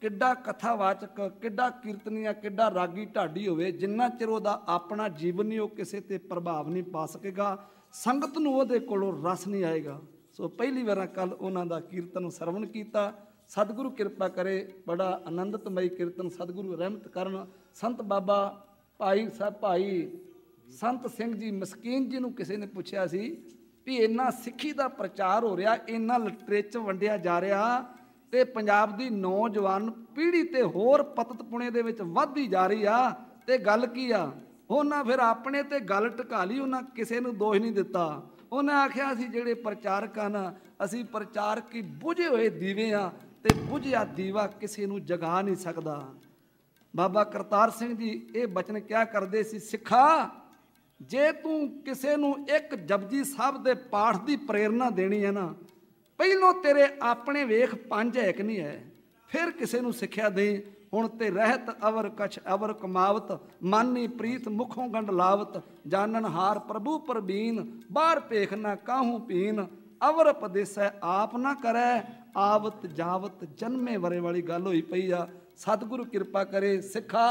ਕਿੱਡਾ ਕਥਾਵਾਚਕ ਕਿੱਡਾ ਕੀਰਤਨੀਆ ਕਿੱਡਾ ਰਾਗੀ ਢਾਡੀ ਹੋਵੇ ਜਿੰਨਾ ਚਿਰ ਉਹਦਾ ਆਪਣਾ ਜੀਵਨ ਨਹੀਂ ਉਹ ਕਿਸੇ ਤੇ ਪ੍ਰਭਾਵ ਨਹੀਂ ਪਾ ਸਕੇਗਾ ਸੰਗਤ ਨੂੰ ਉਹਦੇ ਕੋਲੋਂ ਰਸ ਨਹੀਂ ਆਏਗਾ ਸੋ ਪਹਿਲੀ ਵਾਰਾਂ ਕੱਲ ਉਹਨਾਂ ਦਾ ਕੀਰਤਨ ਸਰਵਣ ਕੀਤਾ ਸਤਿਗੁਰੂ ਕਿਰਪਾ ਕਰੇ ਬੜਾ ਆਨੰਦਤਮਈ ਕੀਰਤਨ ਸਤਿਗੁਰੂ ਰਹਿਮਤ ਕਰਨ ਸੰਤ ਬਾਬਾ ਭਾਈ ਸਾਹਿਬ ਭਾਈ ਸੰਤ ਸਿੰਘ ਜੀ ਮਸਕੀਨ ਜੀ ਨੂੰ ਕਿਸੇ ਨੇ ਪੁੱਛਿਆ ਸੀ ਵੀ ਇੰਨਾ ਸਿੱਖੀ ਦਾ ਪ੍ਰਚਾਰ ਹੋ ਰਿਹਾ ਇੰਨਾ ਲਿਟਰੇਚਰ ਵੰਡਿਆ ਜਾ ਰਿਹਾ ਤੇ ਪੰਜਾਬ ਦੀ ਨੌਜਵਾਨ ਪੀੜ੍ਹੀ ਤੇ ਹੋਰ ਪੁਣੇ ਦੇ ਵਿੱਚ ਵੱਧਦੀ ਜਾ ਰਹੀ ਆ ਤੇ ਗੱਲ ਕੀ ਆ ਉਹਨਾਂ ਫਿਰ ਆਪਣੇ ਤੇ ਗੱਲ ਟਿਕਾ ਲਈ ਉਹਨਾਂ ਕਿਸੇ ਨੂੰ ਦੋਸ਼ ਨਹੀਂ ਦਿੱਤਾ ਉਹਨਾਂ ਆਖਿਆ ਸੀ ਜਿਹੜੇ ਪ੍ਰਚਾਰਕਾਂ ਨਾ ਅਸੀਂ ਪ੍ਰਚਾਰ ਕੀ ਬੁਝੇ ਹੋਏ ਦੀਵੇ ਆ ਤੇ ਬੁਝਿਆ ਦੀਵਾ ਕਿਸੇ ਨੂੰ ਜਗਾ ਨਹੀਂ ਸਕਦਾ ਬਾਬਾ ਕਰਤਾਰ ਸਿੰਘ ਜੀ ਇਹ ਬਚਨ ਕਿਆ ਕਰਦੇ ਸੀ ਸਿੱਖਾ ਜੇ ਤੂੰ ਕਿਸੇ ਨੂੰ ਇੱਕ ਜਪਜੀ ਸਾਹਿਬ ਦੇ ਪਾਠ ਦੀ ਪ੍ਰੇਰਣਾ ਦੇਣੀ ਹੈ ਨਾ ਪਹਿਲੋਂ ਤੇਰੇ ਆਪਣੇ ਵੇਖ ਪੰਜ ਹੈ ਕਿ ਨਹੀਂ ਹੈ ਫਿਰ ਕਿਸੇ ਨੂੰ ਸਿੱਖਿਆ ਦੇ ਹੁਣ ਤੇ ਰਹਿਤ ਅਵਰ ਕਛ ਅਵਰ ਕਮਾਵਤ ਮਾਨੀ ਪ੍ਰੀਤ ਮੁਖੋਂ ਗੰਡ ਲਾਵਤ ਜਾਨਨ ਹਾਰ ਪ੍ਰਭੂ ਪਰਬੀਨ ਬਾਹਰ ਪੇਖ ਨਾ ਕਾਹੂ ਪੀਨ ਅਵਰ ਪਦੇਸੈ ਆਪ ਨਾ ਕਰੈ ਆਵਤ ਜਾਵਤ ਜਨਮੇ ਵਰੇ ਵਾਲੀ ਗੱਲ ਹੋਈ ਪਈ ਆ ਸਤਿਗੁਰੂ ਕਿਰਪਾ ਕਰੇ ਸਿੱਖਾ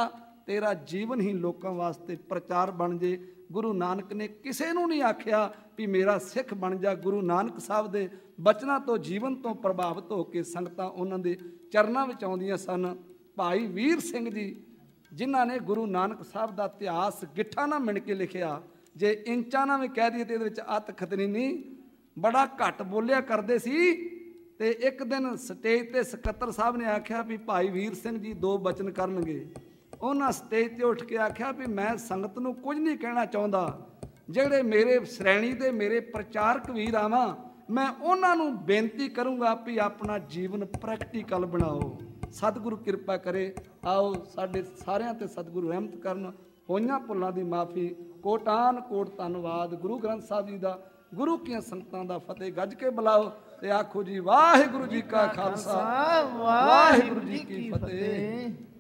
ਤੇਰਾ ਜੀਵਨ ਹੀ ਲੋਕਾਂ ਵਾਸਤੇ ਪ੍ਰਚਾਰ ਬਣ ਜੇ ਗੁਰੂ ਨਾਨਕ ਨੇ ਕਿਸੇ ਨੂੰ ਨਹੀਂ ਆਖਿਆ ਵੀ ਮੇਰਾ ਸਿੱਖ ਬਣ ਜਾ ਗੁਰੂ ਨਾਨਕ ਸਾਹਿਬ ਦੇ ਬਚਨਾਂ ਤੋਂ ਜੀਵਨ ਤੋਂ ਪ੍ਰਭਾਵਿਤ ਹੋ ਕੇ ਸੰਗਤਾਂ ਉਹਨਾਂ ਦੇ ਚਰਨਾਂ ਵਿੱਚ ਆਉਂਦੀਆਂ ਸਨ ਭਾਈ ਵੀਰ ਸਿੰਘ ਜੀ ਜਿਨ੍ਹਾਂ ਨੇ ਗੁਰੂ ਨਾਨਕ ਸਾਹਿਬ ਦਾ ਇਤਿਹਾਸ ਗਿੱਠਾ ਨਾਲ ਮਿਣ ਕੇ ਲਿਖਿਆ ਜੇ ਇੰਚਾਂ ਨਾਲ ਵੀ ਕਹਿ ਦਈਏ ਤੇ ਇਹਦੇ ਵਿੱਚ ਅਤ ਖਤਨੀ ਨਹੀਂ ਬੜਾ ਘੱਟ ਬੋਲਿਆ ਕਰਦੇ ਸੀ ਤੇ ਇੱਕ ਦਿਨ ਸਟੇਜ ਤੇ ਸਕੱਤਰ ਸਾਹਿਬ ਨੇ ਆਖਿਆ ਵੀ ਭਾਈ ਵੀਰ ਸਿੰਘ ਜੀ ਦੋ ਬਚਨ ਕਰਨਗੇ ਉਹਨਾਂ ਸਟੇਜ ਤੇ ਉੱਠ ਕੇ ਆਖਿਆ ਵੀ ਮੈਂ ਸੰਗਤ ਨੂੰ ਕੁਝ ਨਹੀਂ ਕਹਿਣਾ ਚਾਹੁੰਦਾ ਜਿਹੜੇ ਮੇਰੇ ਸ਼੍ਰੇਣੀ ਦੇ ਮੇਰੇ ਪ੍ਰਚਾਰਕ ਵੀਰ ਆਵਾਂ ਮੈਂ ਉਹਨਾਂ ਨੂੰ ਬੇਨਤੀ ਕਰੂੰਗਾ ਵੀ ਆਪਣਾ ਜੀਵਨ ਪ੍ਰੈਕਟੀਕਲ ਬਣਾਓ ਸਤਿਗੁਰੂ ਕਿਰਪਾ ਕਰੇ ਆਓ ਸਾਡੇ ਸਾਰਿਆਂ ਤੇ ਸਤਿਗੁਰੂ ਰਹਿਮਤ ਕਰਨ ਹੋਈਆਂ ਭੁੱਲਾਂ ਦੀ ਮਾਫੀ ਕੋਟਾਨ ਕੋਟ ਧੰਨਵਾਦ ਗੁਰੂ ਗ੍ਰੰਥ ਸਾਹਿਬ ਜੀ ਦਾ ਗੁਰੂ ਕੀਆਂ ਸੰਗਤਾਂ ਦਾ ਫਤਿਹ ਗੱਜ ਕੇ ਬੁਲਾਓ ਤੇ ਆਖੋ ਜੀ ਵਾਹਿਗੁਰੂ ਜੀ ਕਾ ਖਾਲਸਾ ਵਾਹਿਗੁਰੂ ਜੀ ਕੀ ਫਤਿਹ